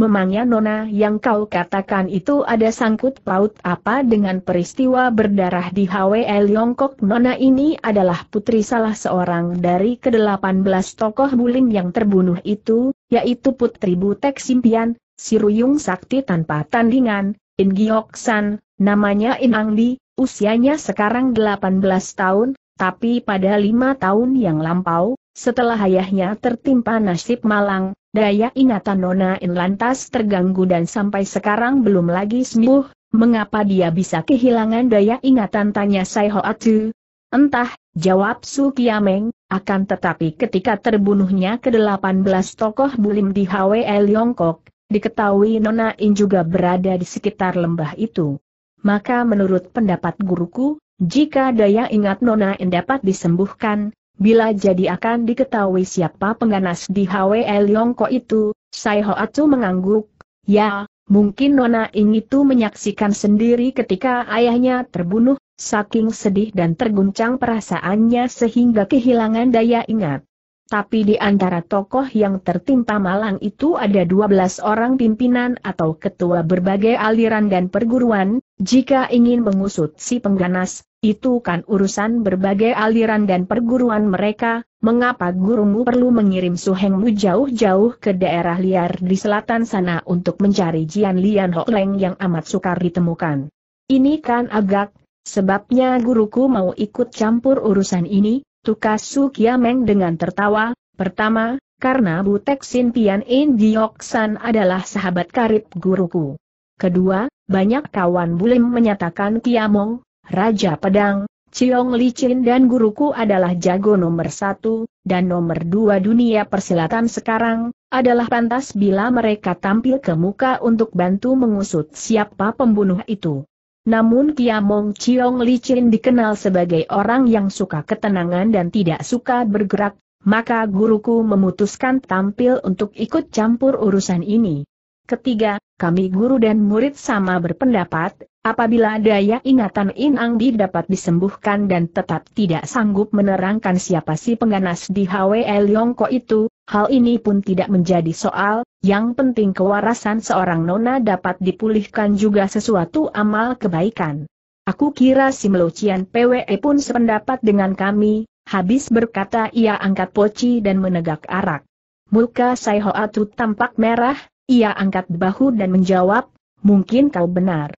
memangnya Nona yang kau katakan itu ada sangkut paut apa dengan peristiwa berdarah di HWL Yongkok? Nona ini adalah putri salah seorang dari ke-18 tokoh bulim yang terbunuh itu, yaitu Putri Butek Simpian, Siruyung Sakti tanpa tandingan, In Gioksan, namanya In Di, usianya sekarang 18 tahun, tapi pada lima tahun yang lampau, setelah ayahnya tertimpa nasib malang, Daya ingatan Nona In lantas terganggu dan sampai sekarang belum lagi sembuh, mengapa dia bisa kehilangan daya ingatan tanya Sai Hoatu? Entah, jawab Su Kiameng, akan tetapi ketika terbunuhnya ke-18 tokoh bulim di HWE Yongkok, diketahui Nona In juga berada di sekitar lembah itu. Maka menurut pendapat guruku, jika daya ingat Nona In dapat disembuhkan, Bila jadi akan diketahui siapa pengganas di HWL Yongko itu, Sai Hoatsu mengangguk, ya, mungkin Nona Ing itu menyaksikan sendiri ketika ayahnya terbunuh, saking sedih dan terguncang perasaannya sehingga kehilangan daya ingat. Tapi di antara tokoh yang tertimpa malang itu ada 12 orang pimpinan atau ketua berbagai aliran dan perguruan, jika ingin mengusut si pengganas, itu kan urusan berbagai aliran dan perguruan mereka, mengapa gurumu perlu mengirim suhengmu jauh-jauh ke daerah liar di selatan sana untuk mencari Jian Lian Ho Leng yang amat sukar ditemukan? Ini kan agak, sebabnya guruku mau ikut campur urusan ini, tukas Su Kiameng dengan tertawa, pertama, karena Butek Sin Pian In San adalah sahabat karib guruku. Kedua, banyak kawan bulim menyatakan Kiamong, Raja Pedang, Ciong Licin dan guruku adalah jago nomor satu, dan nomor dua dunia persilatan sekarang, adalah pantas bila mereka tampil ke muka untuk bantu mengusut siapa pembunuh itu. Namun Kiamong Ciong Licin dikenal sebagai orang yang suka ketenangan dan tidak suka bergerak, maka guruku memutuskan tampil untuk ikut campur urusan ini. Ketiga, kami guru dan murid sama berpendapat, Apabila daya ingatan Inang Di dapat disembuhkan dan tetap tidak sanggup menerangkan siapa si pengganas di HWE Liongko itu, hal ini pun tidak menjadi soal, yang penting kewarasan seorang nona dapat dipulihkan juga sesuatu amal kebaikan. Aku kira si Melucian PWE pun sependapat dengan kami, habis berkata ia angkat poci dan menegak arak. Muka Saihoatu tampak merah, ia angkat bahu dan menjawab, mungkin kau benar.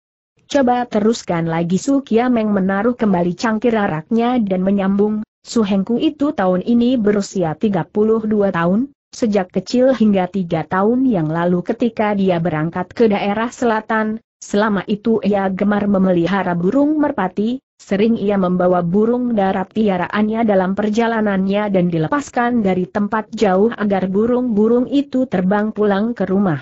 Coba teruskan lagi Su Kiameng menaruh kembali cangkir araknya dan menyambung, Su Hengku itu tahun ini berusia 32 tahun, sejak kecil hingga 3 tahun yang lalu ketika dia berangkat ke daerah selatan, selama itu ia gemar memelihara burung merpati, sering ia membawa burung darat piaraannya dalam perjalanannya dan dilepaskan dari tempat jauh agar burung-burung itu terbang pulang ke rumah.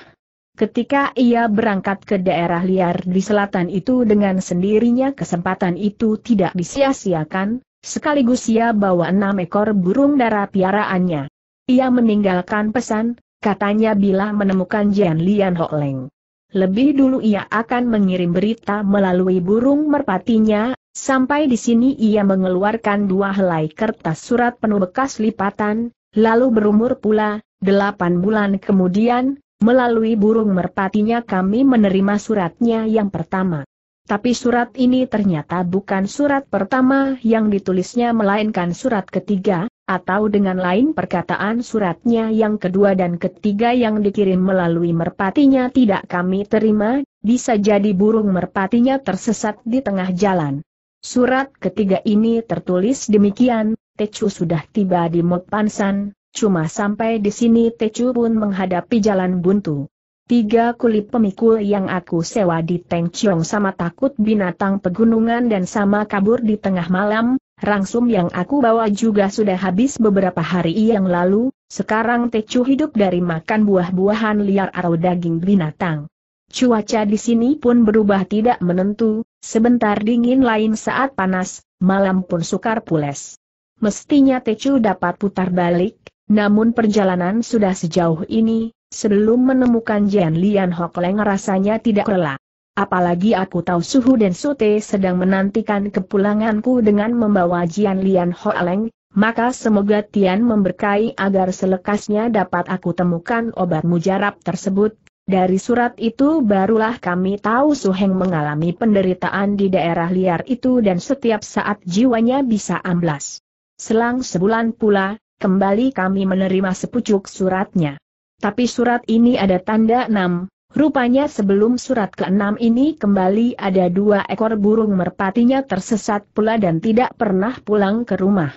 Ketika ia berangkat ke daerah liar di selatan itu dengan sendirinya kesempatan itu tidak disia-siakan, sekaligus ia bawa enam ekor burung dara piaraannya. Ia meninggalkan pesan, katanya bila menemukan Jian Lian Ho Leng. Lebih dulu ia akan mengirim berita melalui burung merpatinya, sampai di sini ia mengeluarkan dua helai kertas surat penuh bekas lipatan, lalu berumur pula, delapan bulan kemudian, Melalui burung merpatinya kami menerima suratnya yang pertama. Tapi surat ini ternyata bukan surat pertama yang ditulisnya melainkan surat ketiga, atau dengan lain perkataan suratnya yang kedua dan ketiga yang dikirim melalui merpatinya tidak kami terima, bisa jadi burung merpatinya tersesat di tengah jalan. Surat ketiga ini tertulis demikian, Tecu sudah tiba di Mokpansan, Cuma sampai di sini Tecu pun menghadapi jalan buntu. Tiga kulit pemikul yang aku sewa di Teng Chiong sama takut binatang pegunungan dan sama kabur di tengah malam, rangsum yang aku bawa juga sudah habis beberapa hari yang lalu, sekarang Tecu hidup dari makan buah-buahan liar atau daging binatang. Cuaca di sini pun berubah tidak menentu, sebentar dingin lain saat panas, malam pun sukar pules. Mestinya Tecu dapat putar balik, namun perjalanan sudah sejauh ini, sebelum menemukan Jian Lian Hok Leng rasanya tidak rela. Apalagi aku tahu Suhu dan Sute sedang menantikan kepulanganku dengan membawa Jian Lian Hok Leng, maka semoga Tian memberkai agar selekasnya dapat aku temukan obat mujarab tersebut. Dari surat itu barulah kami tahu Su Heng mengalami penderitaan di daerah liar itu dan setiap saat jiwanya bisa amblas. Selang sebulan pula, kembali kami menerima sepucuk suratnya. Tapi surat ini ada tanda enam. rupanya sebelum surat ke enam ini kembali ada dua ekor burung merpatinya tersesat pula dan tidak pernah pulang ke rumah.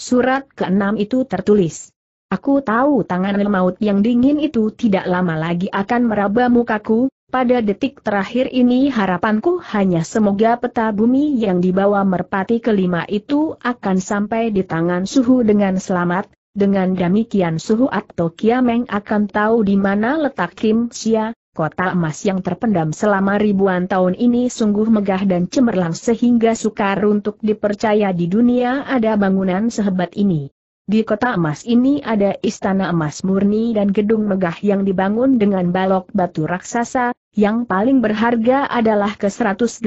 Surat ke enam itu tertulis. Aku tahu tangan maut yang dingin itu tidak lama lagi akan meraba mukaku, pada detik terakhir ini harapanku hanya semoga peta bumi yang dibawa merpati kelima itu akan sampai di tangan suhu dengan selamat, dengan demikian suhu atau kiameng akan tahu di mana letak Kim Sia, kota emas yang terpendam selama ribuan tahun ini sungguh megah dan cemerlang sehingga sukar untuk dipercaya di dunia ada bangunan sehebat ini. Di kota emas ini ada istana emas murni dan gedung megah yang dibangun dengan balok batu raksasa, yang paling berharga adalah ke-180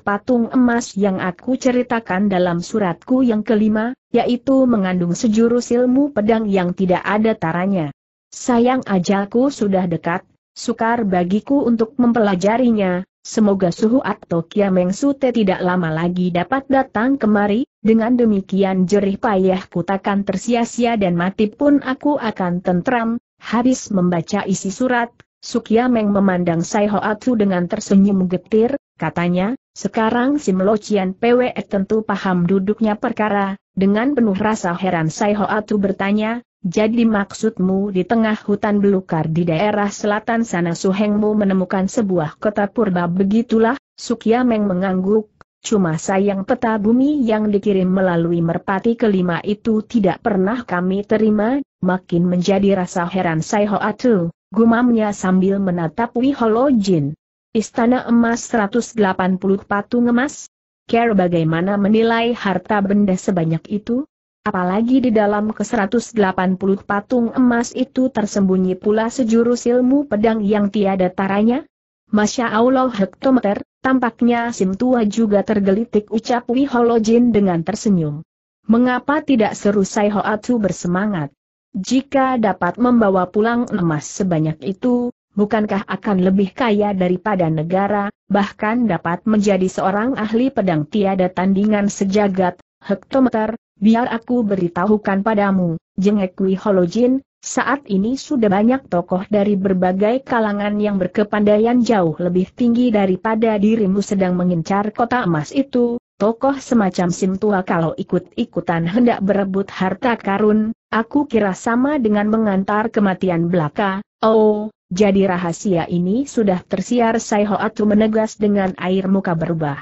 patung emas yang aku ceritakan dalam suratku yang kelima, yaitu mengandung sejurus ilmu pedang yang tidak ada taranya. Sayang ajalku sudah dekat, sukar bagiku untuk mempelajarinya, Semoga suhu atau Kiameng Sute tidak lama lagi dapat datang kemari, dengan demikian jerih payah kutakan tersia-sia dan mati pun aku akan tentram. Habis membaca isi surat, Sukiameng memandang Sai Atu dengan tersenyum getir, katanya, sekarang Sim Melocian PWE tentu paham duduknya perkara, dengan penuh rasa heran Sai Atu bertanya, jadi maksudmu di tengah hutan belukar di daerah selatan sana Suhengmu menemukan sebuah kota purba begitulah, Sukiameng mengangguk, cuma sayang peta bumi yang dikirim melalui merpati kelima itu tidak pernah kami terima, makin menjadi rasa heran Saiho Atu, gumamnya sambil menatap Wiholo Jin. Istana emas 180 patung emas? Care bagaimana menilai harta benda sebanyak itu? Apalagi di dalam ke-180 patung emas itu tersembunyi pula sejurus ilmu pedang yang tiada taranya? Masya Allah hektometer, tampaknya Sim Tua juga tergelitik ucap Jin dengan tersenyum. Mengapa tidak seru Sai Hoatu bersemangat? Jika dapat membawa pulang emas sebanyak itu, bukankah akan lebih kaya daripada negara, bahkan dapat menjadi seorang ahli pedang tiada tandingan sejagat, hektometer, Biar aku beritahukan padamu, jengek Kui Holojin, saat ini sudah banyak tokoh dari berbagai kalangan yang berkepandaian jauh lebih tinggi daripada dirimu sedang mengincar kota emas itu, tokoh semacam sim tua kalau ikut-ikutan hendak berebut harta karun, aku kira sama dengan mengantar kematian belaka, oh, jadi rahasia ini sudah tersiar Sai Hoatu menegas dengan air muka berubah.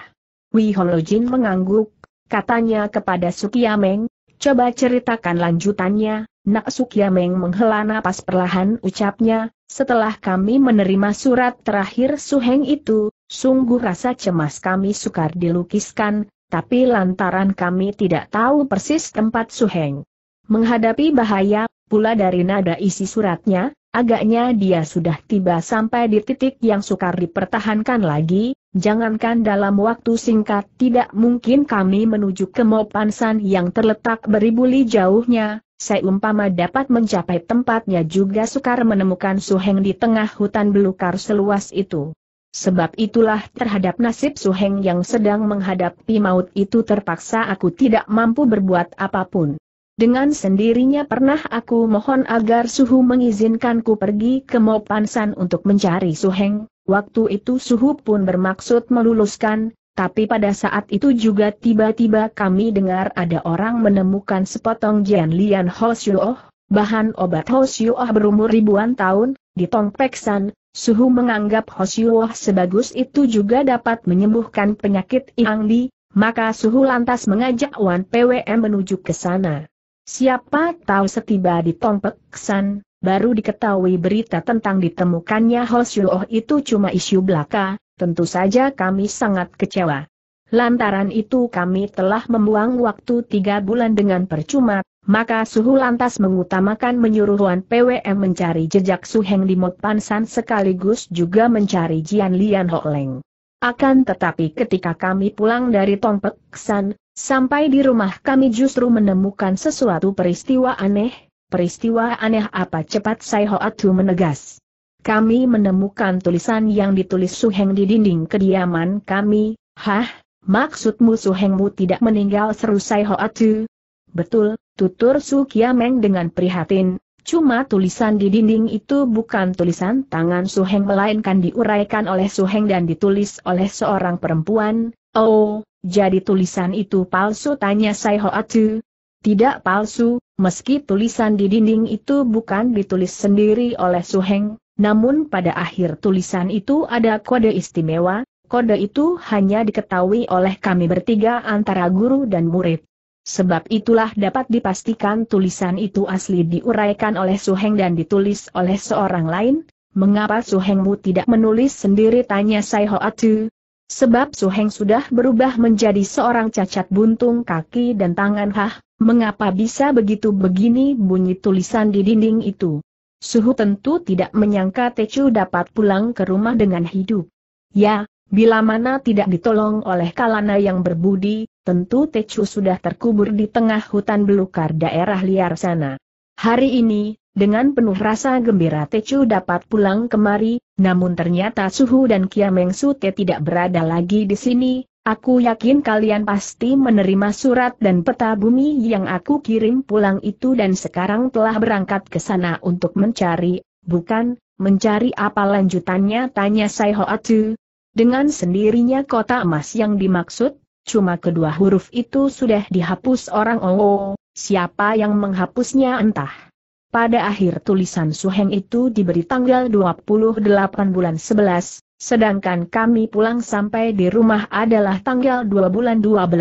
Wiholo Holojin mengangguk, katanya kepada Sukiameng, coba ceritakan lanjutannya, Nak Sukiameng menghela napas perlahan ucapnya, setelah kami menerima surat terakhir Suheng itu, sungguh rasa cemas kami sukar dilukiskan, tapi lantaran kami tidak tahu persis tempat Suheng. Menghadapi bahaya, pula dari nada isi suratnya, agaknya dia sudah tiba sampai di titik yang sukar dipertahankan lagi, Jangankan dalam waktu singkat tidak mungkin kami menuju ke Mopansan yang terletak beribu li jauhnya, umpama dapat mencapai tempatnya juga sukar menemukan Suheng di tengah hutan belukar seluas itu. Sebab itulah terhadap nasib Suheng yang sedang menghadapi maut itu terpaksa aku tidak mampu berbuat apapun. Dengan sendirinya pernah aku mohon agar Suhu mengizinkanku pergi ke Mopansan untuk mencari Suheng, Waktu itu suhu pun bermaksud meluluskan, tapi pada saat itu juga tiba-tiba kami dengar ada orang menemukan sepotong Jian Lian Ho bahan obat Ho berumur ribuan tahun, di Tong Peksan, suhu menganggap Ho sebagus itu juga dapat menyembuhkan penyakit Yang di, maka suhu lantas mengajak Wan PWM menuju ke sana. Siapa tahu setiba di Tong Peksan, baru diketahui berita tentang ditemukannya Oh itu cuma isu belaka, tentu saja kami sangat kecewa. Lantaran itu kami telah membuang waktu tiga bulan dengan percuma, maka Suhu lantas mengutamakan menyuruh Wan PWM mencari jejak Su Heng di Mot Pansan sekaligus juga mencari Jian Lian Ho Leng. Akan tetapi ketika kami pulang dari Tongpek San, sampai di rumah kami justru menemukan sesuatu peristiwa aneh, Peristiwa aneh apa cepat Sai Atu menegas. Kami menemukan tulisan yang ditulis Su Heng di dinding kediaman kami, hah, maksudmu Su Suhengmu tidak meninggal seru Sai Atu. Betul, tutur Su Kiameng dengan prihatin, cuma tulisan di dinding itu bukan tulisan tangan Su Heng melainkan diuraikan oleh Su Heng dan ditulis oleh seorang perempuan, oh, jadi tulisan itu palsu tanya Sai Atu. Tidak palsu, meski tulisan di dinding itu bukan ditulis sendiri oleh Suheng, namun pada akhir tulisan itu ada kode istimewa, kode itu hanya diketahui oleh kami bertiga antara guru dan murid. Sebab itulah dapat dipastikan tulisan itu asli diuraikan oleh Suheng dan ditulis oleh seorang lain, mengapa Suhengmu tidak menulis sendiri tanya Sai Atu. Sebab Su Heng sudah berubah menjadi seorang cacat buntung kaki dan tangan hah, mengapa bisa begitu begini bunyi tulisan di dinding itu. Suhu tentu tidak menyangka Tecu dapat pulang ke rumah dengan hidup. Ya, bila mana tidak ditolong oleh Kalana yang berbudi, tentu Tecu sudah terkubur di tengah hutan belukar daerah liar sana. Hari ini, dengan penuh rasa gembira Tecu dapat pulang kemari, namun ternyata Suhu dan Kiameng Sute tidak berada lagi di sini, aku yakin kalian pasti menerima surat dan peta bumi yang aku kirim pulang itu dan sekarang telah berangkat ke sana untuk mencari, bukan, mencari apa lanjutannya tanya Sai Atu. Dengan sendirinya kota emas yang dimaksud, cuma kedua huruf itu sudah dihapus orang Oh, siapa yang menghapusnya entah. Pada akhir tulisan Suheng itu diberi tanggal 28 bulan 11, sedangkan kami pulang sampai di rumah adalah tanggal 2 bulan 12.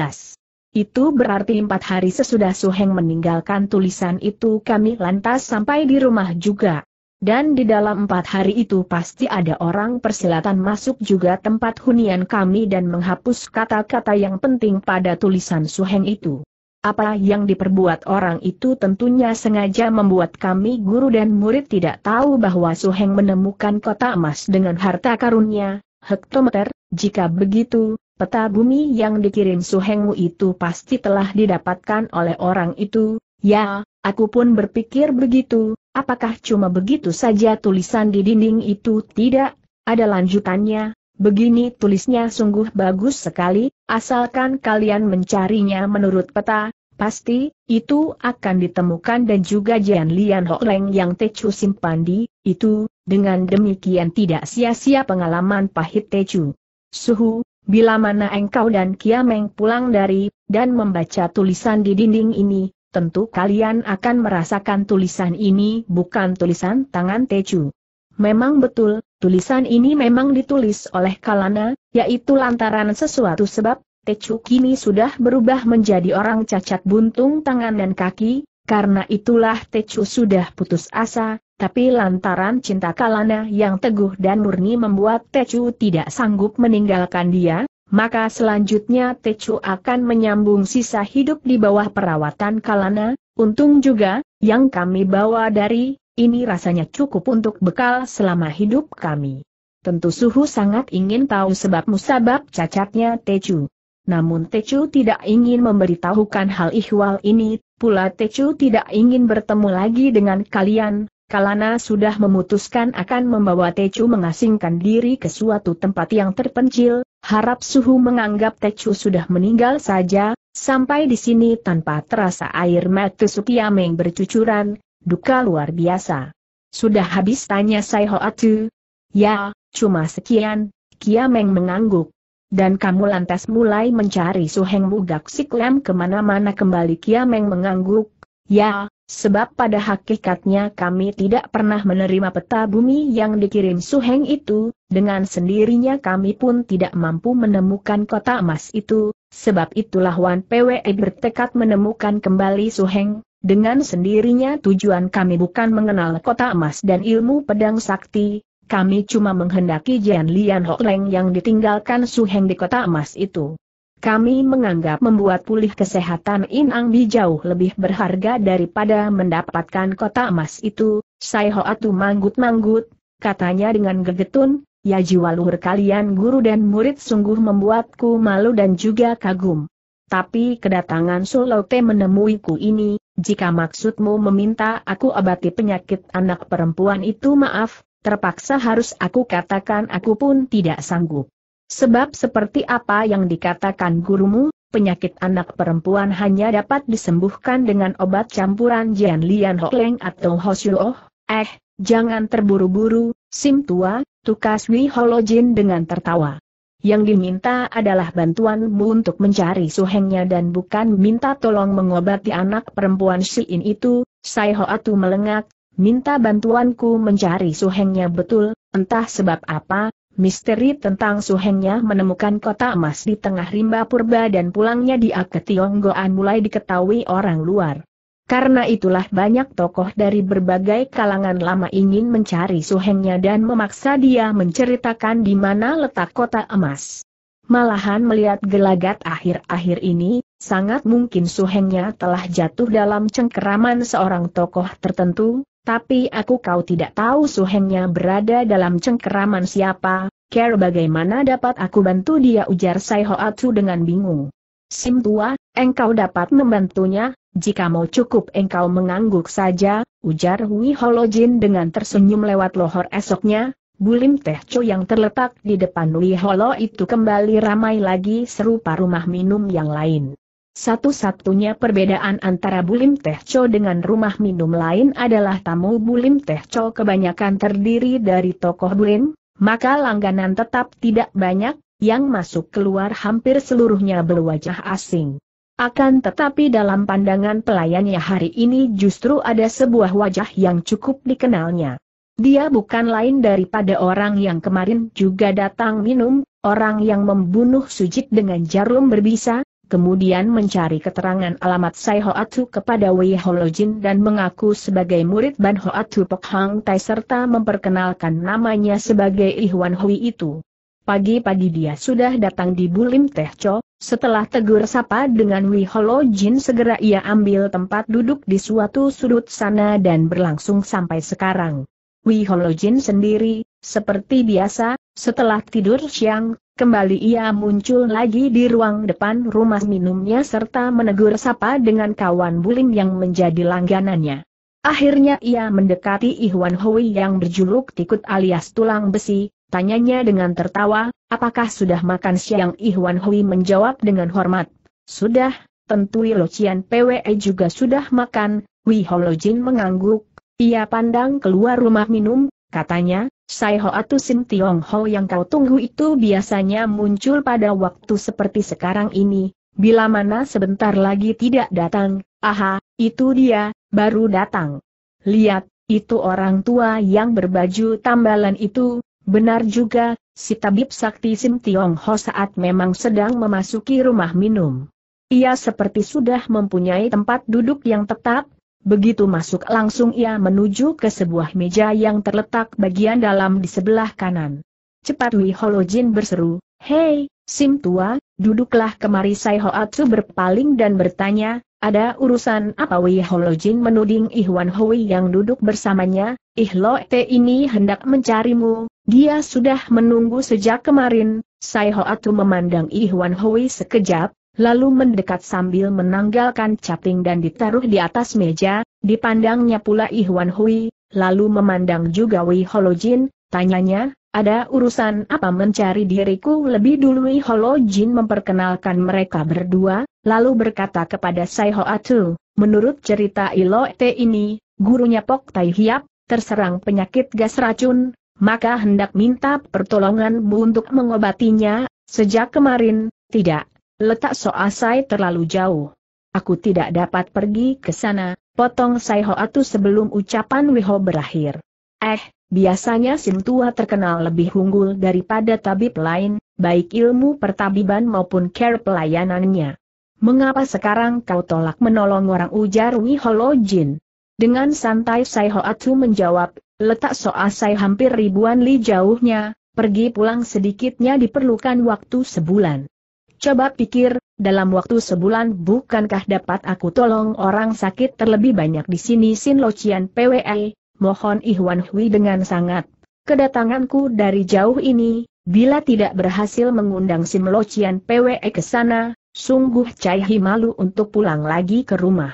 Itu berarti empat hari sesudah Suheng meninggalkan tulisan itu kami lantas sampai di rumah juga. Dan di dalam empat hari itu pasti ada orang persilatan masuk juga tempat hunian kami dan menghapus kata-kata yang penting pada tulisan Suheng itu. Apa yang diperbuat orang itu tentunya sengaja membuat kami guru dan murid tidak tahu bahwa Suheng menemukan kota emas dengan harta karunnya, hektometer, jika begitu, peta bumi yang dikirim Suhengmu itu pasti telah didapatkan oleh orang itu, ya, aku pun berpikir begitu, apakah cuma begitu saja tulisan di dinding itu tidak, ada lanjutannya, begini tulisnya sungguh bagus sekali, Asalkan kalian mencarinya menurut peta, pasti, itu akan ditemukan dan juga Jian Lian Ho Leng yang Techu simpan di, itu, dengan demikian tidak sia-sia pengalaman pahit Techu. Suhu, bila mana engkau dan Kiameng pulang dari, dan membaca tulisan di dinding ini, tentu kalian akan merasakan tulisan ini bukan tulisan tangan Techu. Memang betul, Tulisan ini memang ditulis oleh Kalana, yaitu lantaran sesuatu sebab, Tecu kini sudah berubah menjadi orang cacat buntung tangan dan kaki, karena itulah Tecu sudah putus asa, tapi lantaran cinta Kalana yang teguh dan murni membuat Tecu tidak sanggup meninggalkan dia, maka selanjutnya Tecu akan menyambung sisa hidup di bawah perawatan Kalana, untung juga, yang kami bawa dari ini rasanya cukup untuk bekal selama hidup kami. Tentu Suhu sangat ingin tahu sebab musabab cacatnya Tecu. Namun Tecu tidak ingin memberitahukan hal ihwal ini, pula Tecu tidak ingin bertemu lagi dengan kalian, Kalana sudah memutuskan akan membawa Tecu mengasingkan diri ke suatu tempat yang terpencil, harap Suhu menganggap Tecu sudah meninggal saja, sampai di sini tanpa terasa air mata Supiameng bercucuran, duka luar biasa. Sudah habis tanya Sai Hoatu? Ya, cuma sekian, Kia Meng mengangguk. Dan kamu lantas mulai mencari Suheng Mugak Siklam kemana-mana kembali Kia Meng mengangguk. Ya, sebab pada hakikatnya kami tidak pernah menerima peta bumi yang dikirim Suheng itu, dengan sendirinya kami pun tidak mampu menemukan kota emas itu, sebab itulah Wan PWE bertekad menemukan kembali Suheng, dengan sendirinya tujuan kami bukan mengenal kota emas dan ilmu pedang sakti, kami cuma menghendaki Jian Lian Ho Leng yang ditinggalkan Su Heng di kota emas itu. Kami menganggap membuat pulih kesehatan In Ang Bi jauh lebih berharga daripada mendapatkan kota emas itu, Sai Hoatu manggut-manggut, katanya dengan gegetun, ya jiwa luhur kalian guru dan murid sungguh membuatku malu dan juga kagum. Tapi kedatangan Sulote menemuiku ini, jika maksudmu meminta aku abati penyakit anak perempuan itu maaf, terpaksa harus aku katakan aku pun tidak sanggup. Sebab seperti apa yang dikatakan gurumu, penyakit anak perempuan hanya dapat disembuhkan dengan obat campuran Jian Lian Leng atau Oh. Eh, jangan terburu-buru, Sim tua, tukas Wi Holojin dengan tertawa yang diminta adalah bantuanmu untuk mencari suhengnya dan bukan minta tolong mengobati anak perempuan Siin itu, Sai Hoatu melengak, minta bantuanku mencari suhengnya betul, entah sebab apa, misteri tentang suhengnya menemukan kota emas di tengah rimba purba dan pulangnya dia ke Tionggoan mulai diketahui orang luar. Karena itulah banyak tokoh dari berbagai kalangan lama ingin mencari suhengnya dan memaksa dia menceritakan di mana letak kota emas. Malahan melihat gelagat akhir-akhir ini, sangat mungkin suhengnya telah jatuh dalam cengkeraman seorang tokoh tertentu, tapi aku kau tidak tahu suhengnya berada dalam cengkeraman siapa, care bagaimana dapat aku bantu dia ujar Sai Hoatu dengan bingung. Sim tua, engkau dapat membantunya, jika mau cukup engkau mengangguk saja, ujar Hui Holojin dengan tersenyum lewat lohor esoknya, bulim teh cu yang terletak di depan Hui Holo itu kembali ramai lagi serupa rumah minum yang lain. Satu-satunya perbedaan antara Bulim Teh cu dengan rumah minum lain adalah tamu Bulim Teh cu kebanyakan terdiri dari tokoh Bulim, maka langganan tetap tidak banyak, yang masuk keluar hampir seluruhnya berwajah asing. Akan tetapi dalam pandangan pelayannya hari ini justru ada sebuah wajah yang cukup dikenalnya. Dia bukan lain daripada orang yang kemarin juga datang minum, orang yang membunuh Sujit dengan jarum berbisa, kemudian mencari keterangan alamat Sai Hoatu kepada Wei Holojin dan mengaku sebagai murid Ban Hoatu Pek Hang Tai serta memperkenalkan namanya sebagai Ihwan Hui itu. Pagi-pagi dia sudah datang di Bulim Teh Cho, setelah tegur sapa dengan Wiholo Jin segera ia ambil tempat duduk di suatu sudut sana dan berlangsung sampai sekarang. Wiholo Jin sendiri, seperti biasa, setelah tidur siang, kembali ia muncul lagi di ruang depan rumah minumnya serta menegur sapa dengan kawan bulim yang menjadi langganannya. Akhirnya ia mendekati Ihwan Hui yang berjuluk tikut alias tulang besi, Tanyanya dengan tertawa, apakah sudah makan siang Ihwan Hui menjawab dengan hormat. Sudah, tentu Wilocian PWE juga sudah makan, lo jin mengangguk. Ia pandang keluar rumah minum, katanya, Sai Ho atu Sim Tiong Ho yang kau tunggu itu biasanya muncul pada waktu seperti sekarang ini, bila mana sebentar lagi tidak datang, aha, itu dia, baru datang. Lihat, itu orang tua yang berbaju tambalan itu, Benar juga, si tabib sakti Sim Tiong Ho saat memang sedang memasuki rumah minum. Ia seperti sudah mempunyai tempat duduk yang tetap, begitu masuk langsung ia menuju ke sebuah meja yang terletak bagian dalam di sebelah kanan. Cepat Wi Holojin berseru, Hei, Sim tua, duduklah kemari Sai Hoatsu berpaling dan bertanya, ada urusan apa Wei Holojin menuding Ihwan Hui yang duduk bersamanya, Ihlo Te ini hendak mencarimu, dia sudah menunggu sejak kemarin, Sai Hoatsu memandang Ihwan Hui sekejap, lalu mendekat sambil menanggalkan caping dan ditaruh di atas meja, dipandangnya pula Ihwan Hui, lalu memandang juga Wei Holojin, tanyanya, ada urusan apa mencari diriku lebih dulu Holo Jin memperkenalkan mereka berdua, lalu berkata kepada Sai Ho Atu, menurut cerita Ilo Te ini, gurunya Pok Tai Hiap, terserang penyakit gas racun, maka hendak minta pertolonganmu untuk mengobatinya, sejak kemarin, tidak, letak Sai terlalu jauh. Aku tidak dapat pergi ke sana, potong Sai Ho Atu sebelum ucapan Wiho berakhir. Eh, Biasanya Sim Tua terkenal lebih unggul daripada tabib lain, baik ilmu pertabiban maupun care pelayanannya. Mengapa sekarang kau tolak menolong orang ujar Jin? Dengan santai Sai Hoatu menjawab, letak soal Sai hampir ribuan li jauhnya, pergi pulang sedikitnya diperlukan waktu sebulan. Coba pikir, dalam waktu sebulan bukankah dapat aku tolong orang sakit terlebih banyak di sini Sin Lo Chian PWE, mohon Ihwan Hui dengan sangat. Kedatanganku dari jauh ini, bila tidak berhasil mengundang Sim Locian PWE ke sana, sungguh Cai Hi malu untuk pulang lagi ke rumah.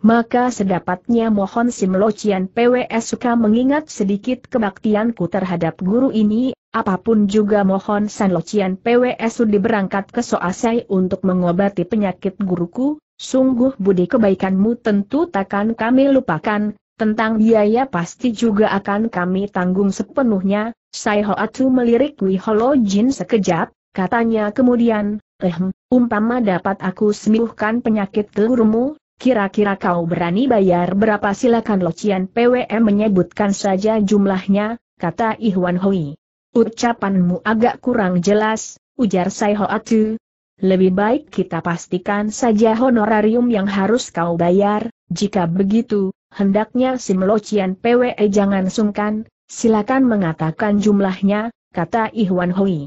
Maka sedapatnya mohon Sim Locian PWS e suka mengingat sedikit kebaktianku terhadap guru ini, apapun juga mohon San Locian PWS e sudah berangkat ke Soasai untuk mengobati penyakit guruku, sungguh budi kebaikanmu tentu takkan kami lupakan, tentang biaya pasti juga akan kami tanggung sepenuhnya, Sai Hoatu melirik Wei Holo Jin sekejap, katanya kemudian, ehm, umpama dapat aku sembuhkan penyakit telurmu, kira-kira kau berani bayar berapa silakan Lo Cian. PWM menyebutkan saja jumlahnya, kata Ihwan Hui. Ucapanmu agak kurang jelas, ujar Sai Hoatu. Lebih baik kita pastikan saja honorarium yang harus kau bayar, jika begitu, hendaknya si Melocian PWE jangan sungkan, silakan mengatakan jumlahnya, kata Ihwan Hui.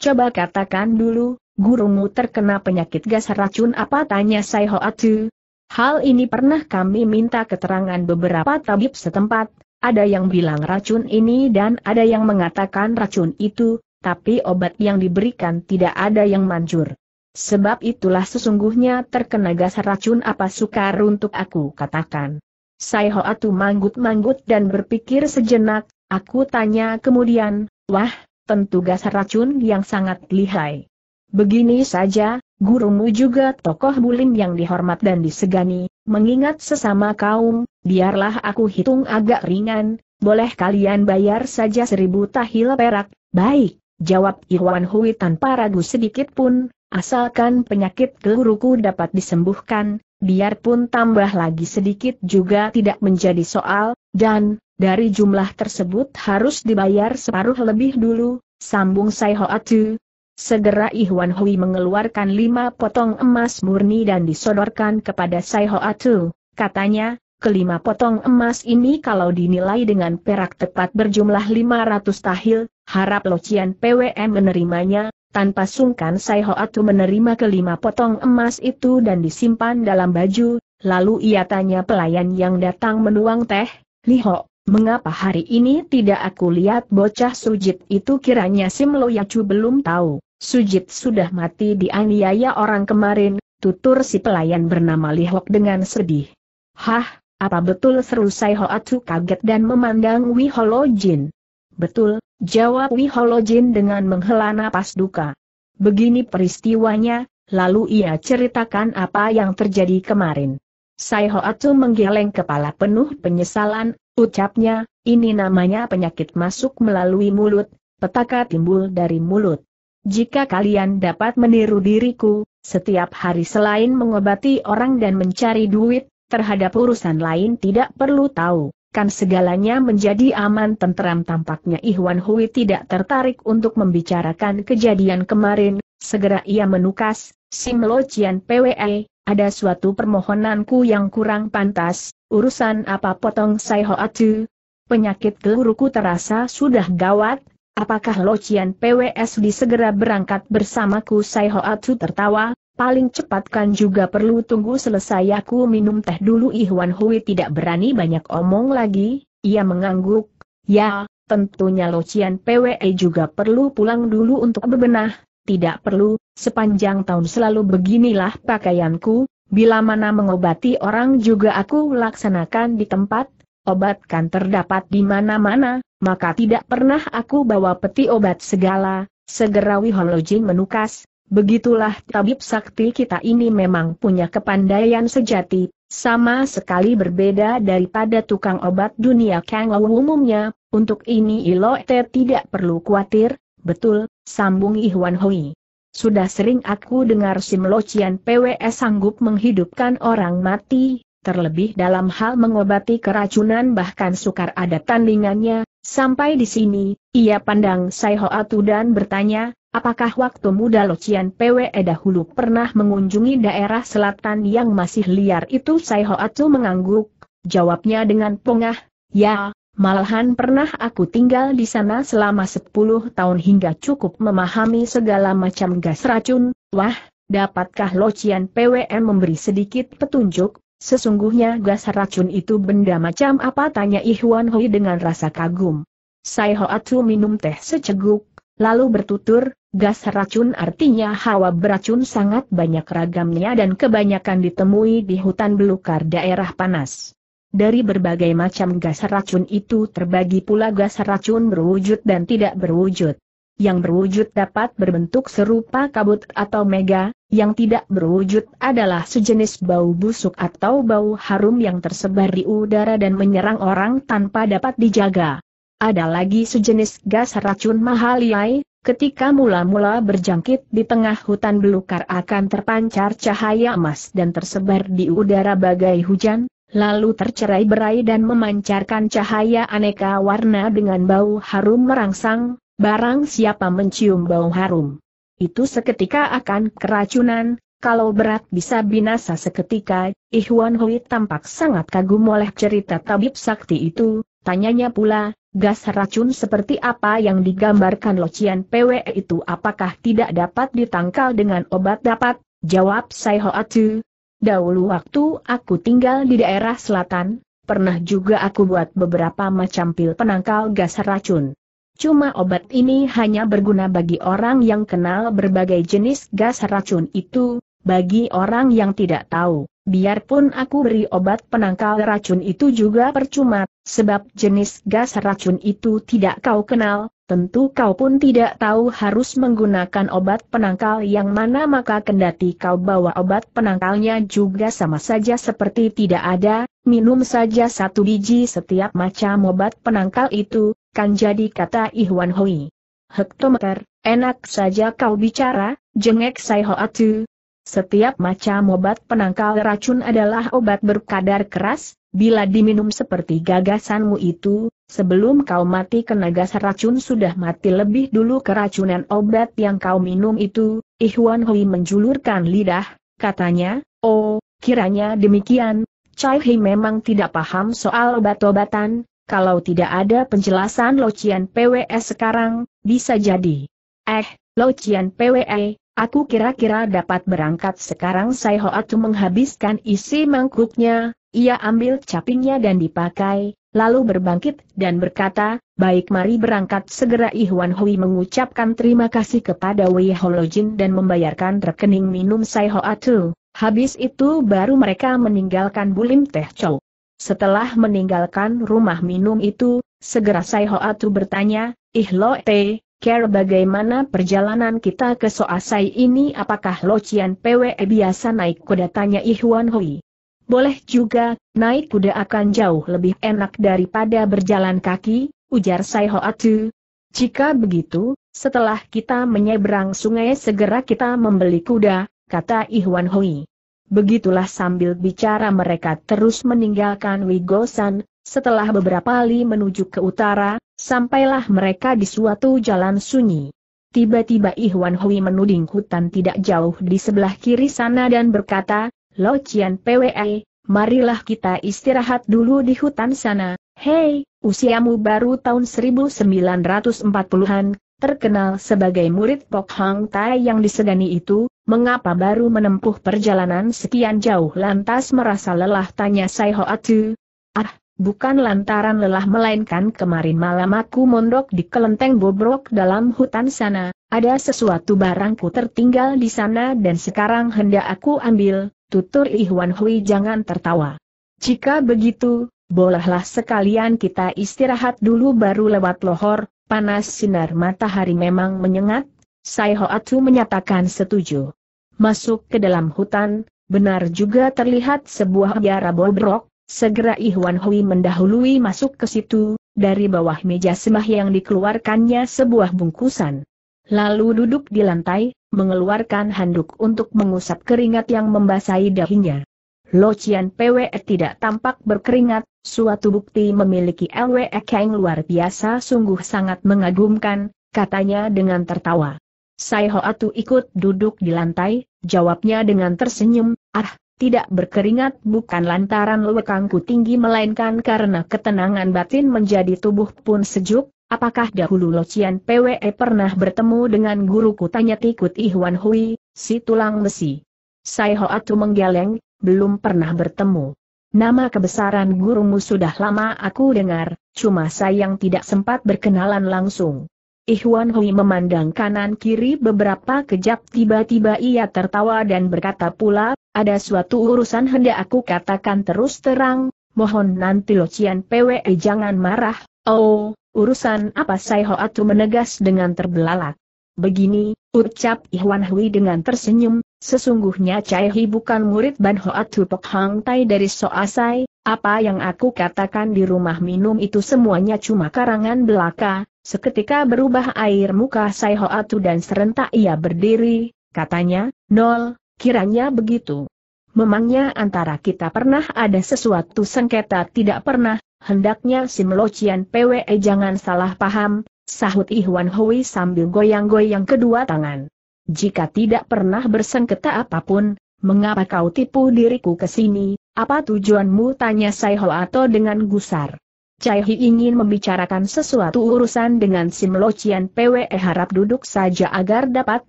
Coba katakan dulu, gurumu terkena penyakit gas racun apa tanya Sai Hoatu. Hal ini pernah kami minta keterangan beberapa tabib setempat, ada yang bilang racun ini dan ada yang mengatakan racun itu, tapi obat yang diberikan tidak ada yang manjur. Sebab itulah sesungguhnya terkena gas racun apa sukar untuk aku katakan. Sai hoatu manggut-manggut dan berpikir sejenak, aku tanya kemudian, wah, tentu gas racun yang sangat lihai. Begini saja, gurumu juga tokoh bulim yang dihormat dan disegani, mengingat sesama kaum, biarlah aku hitung agak ringan, boleh kalian bayar saja seribu tahil perak, baik, jawab Iwan Hui tanpa ragu sedikit pun, asalkan penyakit guruku dapat disembuhkan, biarpun tambah lagi sedikit juga tidak menjadi soal, dan, dari jumlah tersebut harus dibayar separuh lebih dulu, sambung Sai Atu. Segera Ihwan Hui mengeluarkan lima potong emas murni dan disodorkan kepada Sai Atu, Katanya, kelima potong emas ini kalau dinilai dengan perak tepat berjumlah 500 tahil, harap Locian PWM menerimanya, tanpa sungkan Sai Atu menerima kelima potong emas itu dan disimpan dalam baju, lalu ia tanya pelayan yang datang menuang teh, Li Ho, mengapa hari ini tidak aku lihat bocah sujit itu kiranya Sim Yacu belum tahu, sujit sudah mati di aniaya orang kemarin, tutur si pelayan bernama Li Ho dengan sedih. Hah, apa betul seru Sai Atu kaget dan memandang Wiholo Jin. Betul, Jawab Wiholojin dengan menghela napas duka. Begini peristiwanya, lalu ia ceritakan apa yang terjadi kemarin. Sai Hoatsu menggeleng kepala penuh penyesalan, ucapnya, ini namanya penyakit masuk melalui mulut, petaka timbul dari mulut. Jika kalian dapat meniru diriku, setiap hari selain mengobati orang dan mencari duit, terhadap urusan lain tidak perlu tahu menjelaskan segalanya menjadi aman tenteram tampaknya Ihwan Hui tidak tertarik untuk membicarakan kejadian kemarin, segera ia menukas, Sim Lo Cian PWE, ada suatu permohonanku yang kurang pantas, urusan apa potong Sai Atu? Penyakit keluruku terasa sudah gawat, apakah Lo Cian PWS disegera berangkat bersamaku Sai Atu tertawa, Paling cepat kan juga perlu tunggu selesai aku minum teh dulu Ihwan Hui tidak berani banyak omong lagi, ia mengangguk. Ya, tentunya Locian PWE juga perlu pulang dulu untuk bebenah, tidak perlu, sepanjang tahun selalu beginilah pakaianku, bila mana mengobati orang juga aku laksanakan di tempat, obat kan terdapat di mana-mana, maka tidak pernah aku bawa peti obat segala, segera Wihon menukas, Begitulah tabib sakti kita ini memang punya kepandaian sejati, sama sekali berbeda daripada tukang obat dunia Kang umumnya, untuk ini ilo te tidak perlu khawatir, betul, sambung Ihwan Hoi. Sudah sering aku dengar Sim PWS sanggup menghidupkan orang mati, terlebih dalam hal mengobati keracunan bahkan sukar ada tandingannya, sampai di sini, ia pandang Sai Hoatu dan bertanya, Apakah waktu muda Locian PW dahulu pernah mengunjungi daerah selatan yang masih liar itu? Sai Hoatsu mengangguk, jawabnya dengan pongah, ya, malahan pernah aku tinggal di sana selama 10 tahun hingga cukup memahami segala macam gas racun, wah, dapatkah Locian PWM memberi sedikit petunjuk? Sesungguhnya gas racun itu benda macam apa tanya Ihwan Hui dengan rasa kagum. Sai Hoatsu minum teh seceguk, Lalu bertutur, gas racun artinya hawa beracun sangat banyak ragamnya dan kebanyakan ditemui di hutan belukar daerah panas. Dari berbagai macam gas racun itu terbagi pula gas racun berwujud dan tidak berwujud. Yang berwujud dapat berbentuk serupa kabut atau mega, yang tidak berwujud adalah sejenis bau busuk atau bau harum yang tersebar di udara dan menyerang orang tanpa dapat dijaga. Ada lagi sejenis gas racun mahal mahaliai, ketika mula-mula berjangkit di tengah hutan belukar akan terpancar cahaya emas dan tersebar di udara bagai hujan, lalu tercerai berai dan memancarkan cahaya aneka warna dengan bau harum merangsang, barang siapa mencium bau harum. Itu seketika akan keracunan, kalau berat bisa binasa seketika, Ihwan Hui tampak sangat kagum oleh cerita tabib sakti itu, tanyanya pula, gas racun seperti apa yang digambarkan Locian PW itu apakah tidak dapat ditangkal dengan obat dapat, jawab Sai Hoatu. Dahulu waktu aku tinggal di daerah selatan, pernah juga aku buat beberapa macam pil penangkal gas racun. Cuma obat ini hanya berguna bagi orang yang kenal berbagai jenis gas racun itu, bagi orang yang tidak tahu, biarpun aku beri obat penangkal racun itu juga percuma, sebab jenis gas racun itu tidak kau kenal, tentu kau pun tidak tahu harus menggunakan obat penangkal yang mana maka kendati kau bawa obat penangkalnya juga sama saja seperti tidak ada, minum saja satu biji setiap macam obat penangkal itu, kan jadi kata Ihwan Hui. Hektometer, enak saja kau bicara, jengek saya Hoatu, setiap macam obat penangkal racun adalah obat berkadar keras, bila diminum seperti gagasanmu itu, sebelum kau mati kena gas racun sudah mati lebih dulu keracunan obat yang kau minum itu, Ihwan Hui menjulurkan lidah, katanya, oh, kiranya demikian, Chai Hei memang tidak paham soal obat-obatan, kalau tidak ada penjelasan Locian PWS e sekarang, bisa jadi. Eh, Locian PWE, Aku kira-kira dapat berangkat sekarang Sai Hoatu menghabiskan isi mangkuknya, ia ambil capingnya dan dipakai, lalu berbangkit dan berkata, baik mari berangkat segera Ihwan Hui mengucapkan terima kasih kepada Wei Holojin dan membayarkan rekening minum Sai Hoatu, habis itu baru mereka meninggalkan Bulim Teh Chow. Setelah meninggalkan rumah minum itu, segera Sai Hoatu bertanya, Ih Lo Te, Care bagaimana perjalanan kita ke Soasai ini apakah Locian PWE biasa naik kuda tanya Ihwan Hui. Boleh juga, naik kuda akan jauh lebih enak daripada berjalan kaki, ujar Sai Hoatu. Jika begitu, setelah kita menyeberang sungai segera kita membeli kuda, kata Ihwan Hui. Begitulah sambil bicara mereka terus meninggalkan Wigosan, setelah beberapa kali menuju ke utara, sampailah mereka di suatu jalan sunyi. Tiba-tiba Ihwan Hui menuding hutan tidak jauh di sebelah kiri sana dan berkata, Lo Cian PWE, marilah kita istirahat dulu di hutan sana. Hei, usiamu baru tahun 1940-an, terkenal sebagai murid Pok Hang Tai yang disegani itu, mengapa baru menempuh perjalanan sekian jauh lantas merasa lelah tanya Sai Atu. Ah, Bukan lantaran lelah melainkan kemarin malam aku mondok di kelenteng bobrok dalam hutan sana, ada sesuatu barangku tertinggal di sana dan sekarang hendak aku ambil, tutur Ihwan Hui jangan tertawa. Jika begitu, bolehlah sekalian kita istirahat dulu baru lewat lohor, panas sinar matahari memang menyengat, Sai Hoatsu menyatakan setuju. Masuk ke dalam hutan, benar juga terlihat sebuah biara bobrok, Segera Ihwan Hui mendahului masuk ke situ, dari bawah meja semah yang dikeluarkannya sebuah bungkusan. Lalu duduk di lantai, mengeluarkan handuk untuk mengusap keringat yang membasahi dahinya. Lo Locian PWE tidak tampak berkeringat, suatu bukti memiliki LWE yang luar biasa sungguh sangat mengagumkan, katanya dengan tertawa. Sai Hoatu ikut duduk di lantai, jawabnya dengan tersenyum, ah, tidak berkeringat bukan lantaran lekangku tinggi melainkan karena ketenangan batin menjadi tubuh pun sejuk, apakah dahulu Locian PWE pernah bertemu dengan guruku tanya tikut Ihwan Hui, si tulang besi. Sai Hoatu menggeleng, belum pernah bertemu. Nama kebesaran gurumu sudah lama aku dengar, cuma sayang tidak sempat berkenalan langsung. Ihwan Hui memandang kanan kiri beberapa kejap tiba-tiba ia tertawa dan berkata pula, ada suatu urusan hendak aku katakan terus terang, mohon nanti Locian PWE jangan marah, oh, urusan apa saya Hoatu menegas dengan terbelalak. Begini, ucap Ihwan Hui dengan tersenyum, sesungguhnya Cai Hi bukan murid Ban Hoatu Pek Hang Tai dari Soasai, apa yang aku katakan di rumah minum itu semuanya cuma karangan belaka, seketika berubah air muka Sai Hoatu dan serentak ia berdiri, katanya, Nol, Kiranya begitu. Memangnya antara kita pernah ada sesuatu sengketa tidak pernah, hendaknya si Melocian PWE jangan salah paham, sahut Ihwan Hui sambil goyang-goyang kedua tangan. Jika tidak pernah bersengketa apapun, mengapa kau tipu diriku ke sini, apa tujuanmu tanya Sai atau dengan gusar. Cai Hi ingin membicarakan sesuatu urusan dengan si Melocian PWE harap duduk saja agar dapat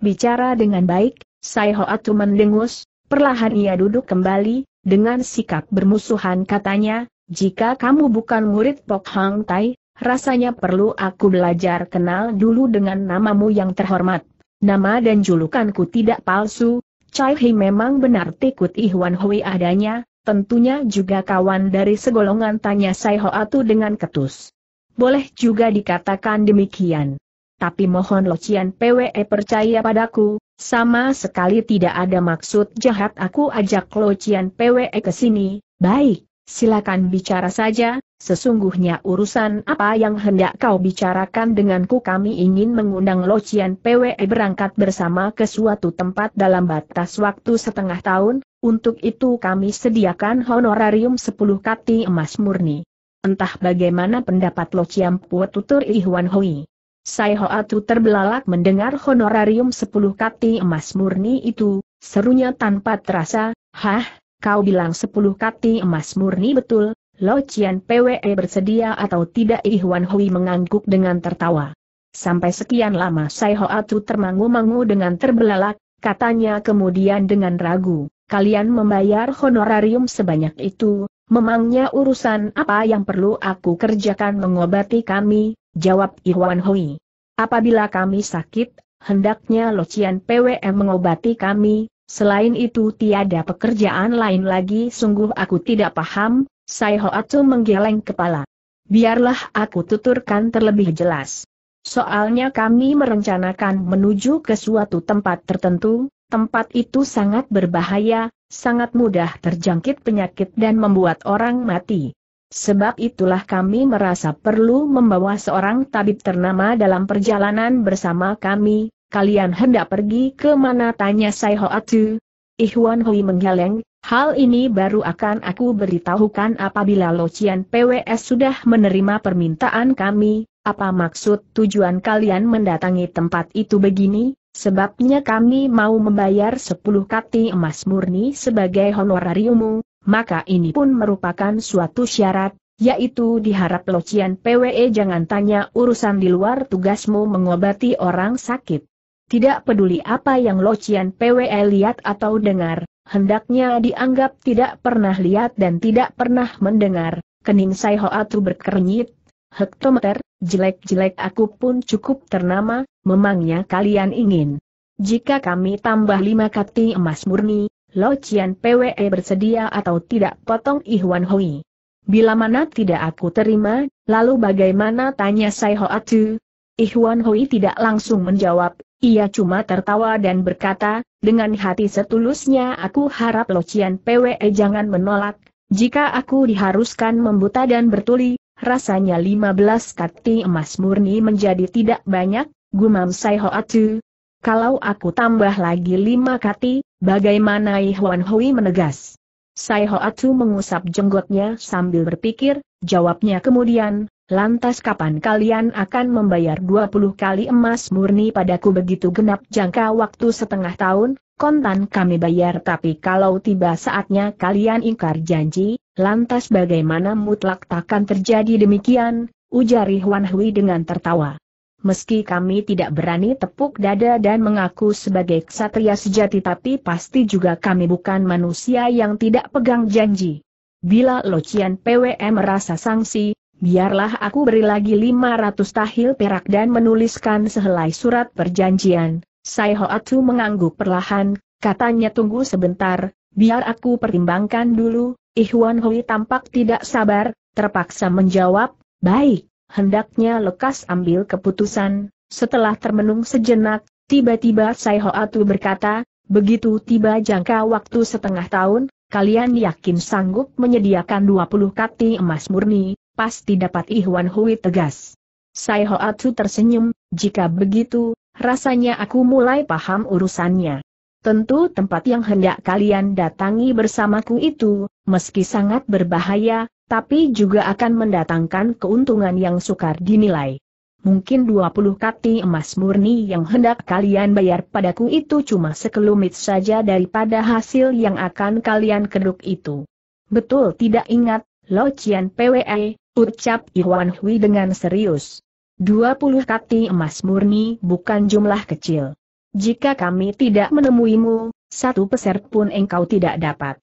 bicara dengan baik, Sai Hoatu mendengus, perlahan ia duduk kembali, dengan sikap bermusuhan katanya, jika kamu bukan murid Pok Hang Tai, rasanya perlu aku belajar kenal dulu dengan namamu yang terhormat. Nama dan julukanku tidak palsu, Chai Hei memang benar tikut Ihwan Hui adanya, tentunya juga kawan dari segolongan tanya Sai Hoatu dengan ketus. Boleh juga dikatakan demikian. Tapi mohon Lo Cian PWE percaya padaku, sama sekali tidak ada maksud jahat aku ajak Lo Cian PWE ke sini, baik, silakan bicara saja, sesungguhnya urusan apa yang hendak kau bicarakan denganku kami ingin mengundang Lo Cian PWE berangkat bersama ke suatu tempat dalam batas waktu setengah tahun, untuk itu kami sediakan honorarium sepuluh kati emas murni. Entah bagaimana pendapat Lo Cian PWE tutur Ihwan Hui. Sai Hoatu terbelalak mendengar honorarium sepuluh kati emas murni itu, serunya tanpa terasa, Hah, kau bilang sepuluh kati emas murni betul, Lo Cian PWE bersedia atau tidak Ihwan Hui mengangguk dengan tertawa. Sampai sekian lama Sai Hoatu termangu-mangu dengan terbelalak, katanya kemudian dengan ragu, kalian membayar honorarium sebanyak itu, memangnya urusan apa yang perlu aku kerjakan mengobati kami, jawab Iwan Hui. Apabila kami sakit, hendaknya Locian PWM mengobati kami, selain itu tiada pekerjaan lain lagi sungguh aku tidak paham, Sai Hoatsu menggeleng kepala. Biarlah aku tuturkan terlebih jelas. Soalnya kami merencanakan menuju ke suatu tempat tertentu, tempat itu sangat berbahaya, sangat mudah terjangkit penyakit dan membuat orang mati. Sebab itulah kami merasa perlu membawa seorang tabib ternama dalam perjalanan bersama kami. Kalian hendak pergi ke mana tanya Sai Hoatu? Ihwan Hui menggeleng, hal ini baru akan aku beritahukan apabila Locian PWS sudah menerima permintaan kami. Apa maksud tujuan kalian mendatangi tempat itu begini? Sebabnya kami mau membayar sepuluh kati emas murni sebagai honorariummu, maka ini pun merupakan suatu syarat, yaitu diharap locian PWE jangan tanya urusan di luar tugasmu mengobati orang sakit. Tidak peduli apa yang locian PWE lihat atau dengar, hendaknya dianggap tidak pernah lihat dan tidak pernah mendengar, kening Sai Hoatu berkernyit, hektometer, jelek-jelek aku pun cukup ternama, memangnya kalian ingin. Jika kami tambah lima kati emas murni, Lo Cian PWE bersedia atau tidak potong Ihwan Hui. Bila mana tidak aku terima, lalu bagaimana tanya Sai Hoatu? Ihwan Hui tidak langsung menjawab, ia cuma tertawa dan berkata, dengan hati setulusnya aku harap Lo Cian PWE jangan menolak, jika aku diharuskan membuta dan bertuli, rasanya 15 kati emas murni menjadi tidak banyak, gumam Sai Atu. Kalau aku tambah lagi lima kati, Bagaimana Ihwan Hui menegas? Sai Hoatu mengusap jenggotnya sambil berpikir, jawabnya kemudian, lantas kapan kalian akan membayar 20 kali emas murni padaku begitu genap jangka waktu setengah tahun, kontan kami bayar tapi kalau tiba saatnya kalian ingkar janji, lantas bagaimana mutlak takkan terjadi demikian, ujar Ihwan Hui dengan tertawa. Meski kami tidak berani tepuk dada dan mengaku sebagai ksatria sejati tapi pasti juga kami bukan manusia yang tidak pegang janji. Bila Locian PWM merasa sanksi, biarlah aku beri lagi 500 tahil perak dan menuliskan sehelai surat perjanjian. Sai Hoatu mengangguk perlahan, katanya tunggu sebentar, biar aku pertimbangkan dulu. Ihwan Hui tampak tidak sabar, terpaksa menjawab, baik hendaknya lekas ambil keputusan, setelah termenung sejenak, tiba-tiba Sai Hoatu berkata, begitu tiba jangka waktu setengah tahun, kalian yakin sanggup menyediakan 20 kati emas murni, pasti dapat Ihwan Hui tegas. Sai Hoatu tersenyum, jika begitu, rasanya aku mulai paham urusannya. Tentu tempat yang hendak kalian datangi bersamaku itu, meski sangat berbahaya, tapi juga akan mendatangkan keuntungan yang sukar dinilai. Mungkin 20 kati emas murni yang hendak kalian bayar padaku itu cuma sekelumit saja daripada hasil yang akan kalian keruk itu. Betul tidak ingat, Lo Cian PWE, ucap Iwan Hui dengan serius. 20 kati emas murni bukan jumlah kecil. Jika kami tidak menemuimu, satu peser pun engkau tidak dapat.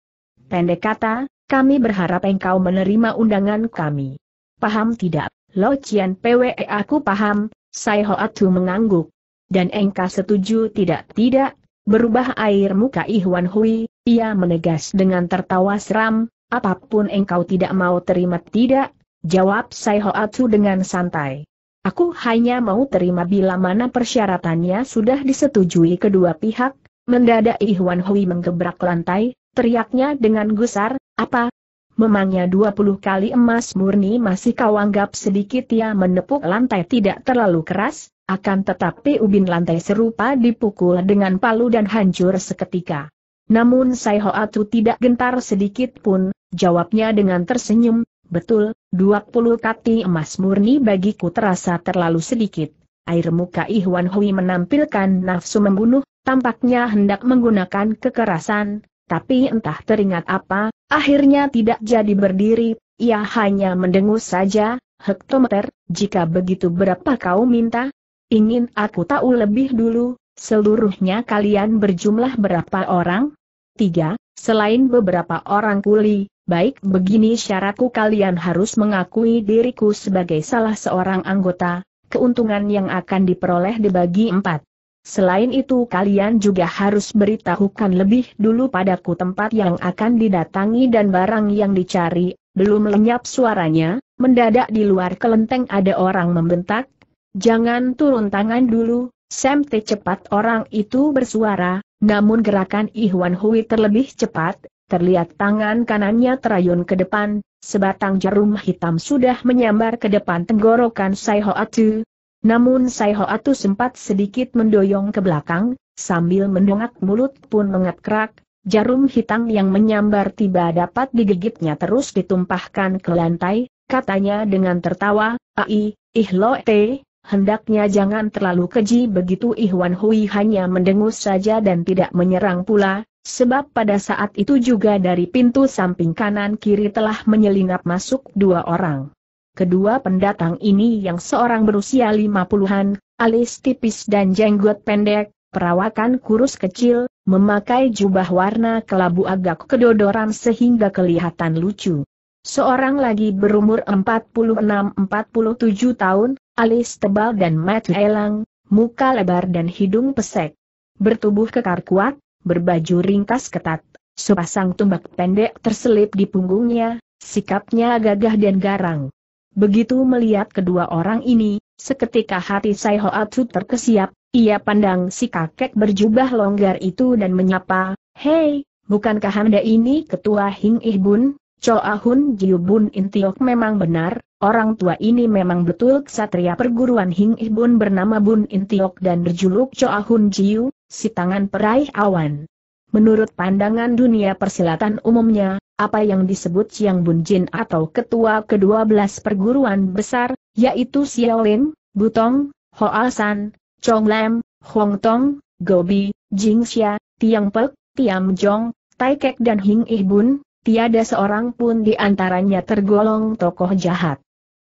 Pendek kata, kami berharap engkau menerima undangan kami. Paham tidak, Lo Cian PWE aku paham, Sai Hoatu mengangguk. Dan engkau setuju tidak tidak, berubah air muka Ihwan Hui, ia menegas dengan tertawa seram, apapun engkau tidak mau terima tidak, jawab Sai Hoatu dengan santai. Aku hanya mau terima bila mana persyaratannya sudah disetujui kedua pihak, mendadak Ihwan Hui menggebrak lantai, Teriaknya dengan gusar, apa? Memangnya 20 kali emas murni masih kau anggap sedikit ia menepuk lantai tidak terlalu keras, akan tetapi ubin lantai serupa dipukul dengan palu dan hancur seketika. Namun Sai Atu tidak gentar sedikit pun, jawabnya dengan tersenyum, betul, 20 kati emas murni bagiku terasa terlalu sedikit. Air muka Ihwan Hui menampilkan nafsu membunuh, tampaknya hendak menggunakan kekerasan, tapi entah teringat apa, akhirnya tidak jadi berdiri, ia hanya mendengus saja, hektometer, jika begitu berapa kau minta? Ingin aku tahu lebih dulu, seluruhnya kalian berjumlah berapa orang? Tiga, selain beberapa orang kuli, baik begini syaratku kalian harus mengakui diriku sebagai salah seorang anggota, keuntungan yang akan diperoleh dibagi empat. Selain itu kalian juga harus beritahukan lebih dulu padaku tempat yang akan didatangi dan barang yang dicari, belum lenyap suaranya, mendadak di luar kelenteng ada orang membentak, jangan turun tangan dulu, Semte cepat orang itu bersuara, namun gerakan Ihwan Hui terlebih cepat, terlihat tangan kanannya terayun ke depan, sebatang jarum hitam sudah menyambar ke depan tenggorokan Sai Hoatu, namun Sai Atu sempat sedikit mendoyong ke belakang, sambil mendongak mulut pun mengekrak, jarum hitam yang menyambar tiba dapat digigitnya terus ditumpahkan ke lantai, katanya dengan tertawa, Ai, eh, Te, hendaknya jangan terlalu keji begitu Ihwan Hui hanya mendengus saja dan tidak menyerang pula, sebab pada saat itu juga dari pintu samping kanan kiri telah menyelinap masuk dua orang. Kedua pendatang ini yang seorang berusia lima puluhan, alis tipis dan jenggot pendek, perawakan kurus kecil, memakai jubah warna kelabu agak kedodoran sehingga kelihatan lucu. Seorang lagi berumur 46-47 tahun, alis tebal dan mata elang, muka lebar dan hidung pesek. Bertubuh kekar kuat, berbaju ringkas ketat, sepasang tumbak pendek terselip di punggungnya, sikapnya gagah dan garang. Begitu melihat kedua orang ini, seketika hati Sai Hoatsu terkesiap, ia pandang si kakek berjubah longgar itu dan menyapa, Hei, bukankah Anda ini ketua Hing Ih Bun? Choa ah Hun Jiu Intiok memang benar, orang tua ini memang betul ksatria perguruan Hing Ih Bun bernama Bun Intiok dan berjuluk Choa ah Hun Jiu, si tangan peraih awan. Menurut pandangan dunia persilatan umumnya, apa yang disebut Siang Bun Jin atau ketua Kedua Belas perguruan besar, yaitu Xiaolin, Butong, Hoa San, Chong Lam, Hong Tong, Gobi, Jing Xia, Tiang Pek, Tiam Jong, Tai Kek dan Hing Bun, tiada seorang pun di antaranya tergolong tokoh jahat.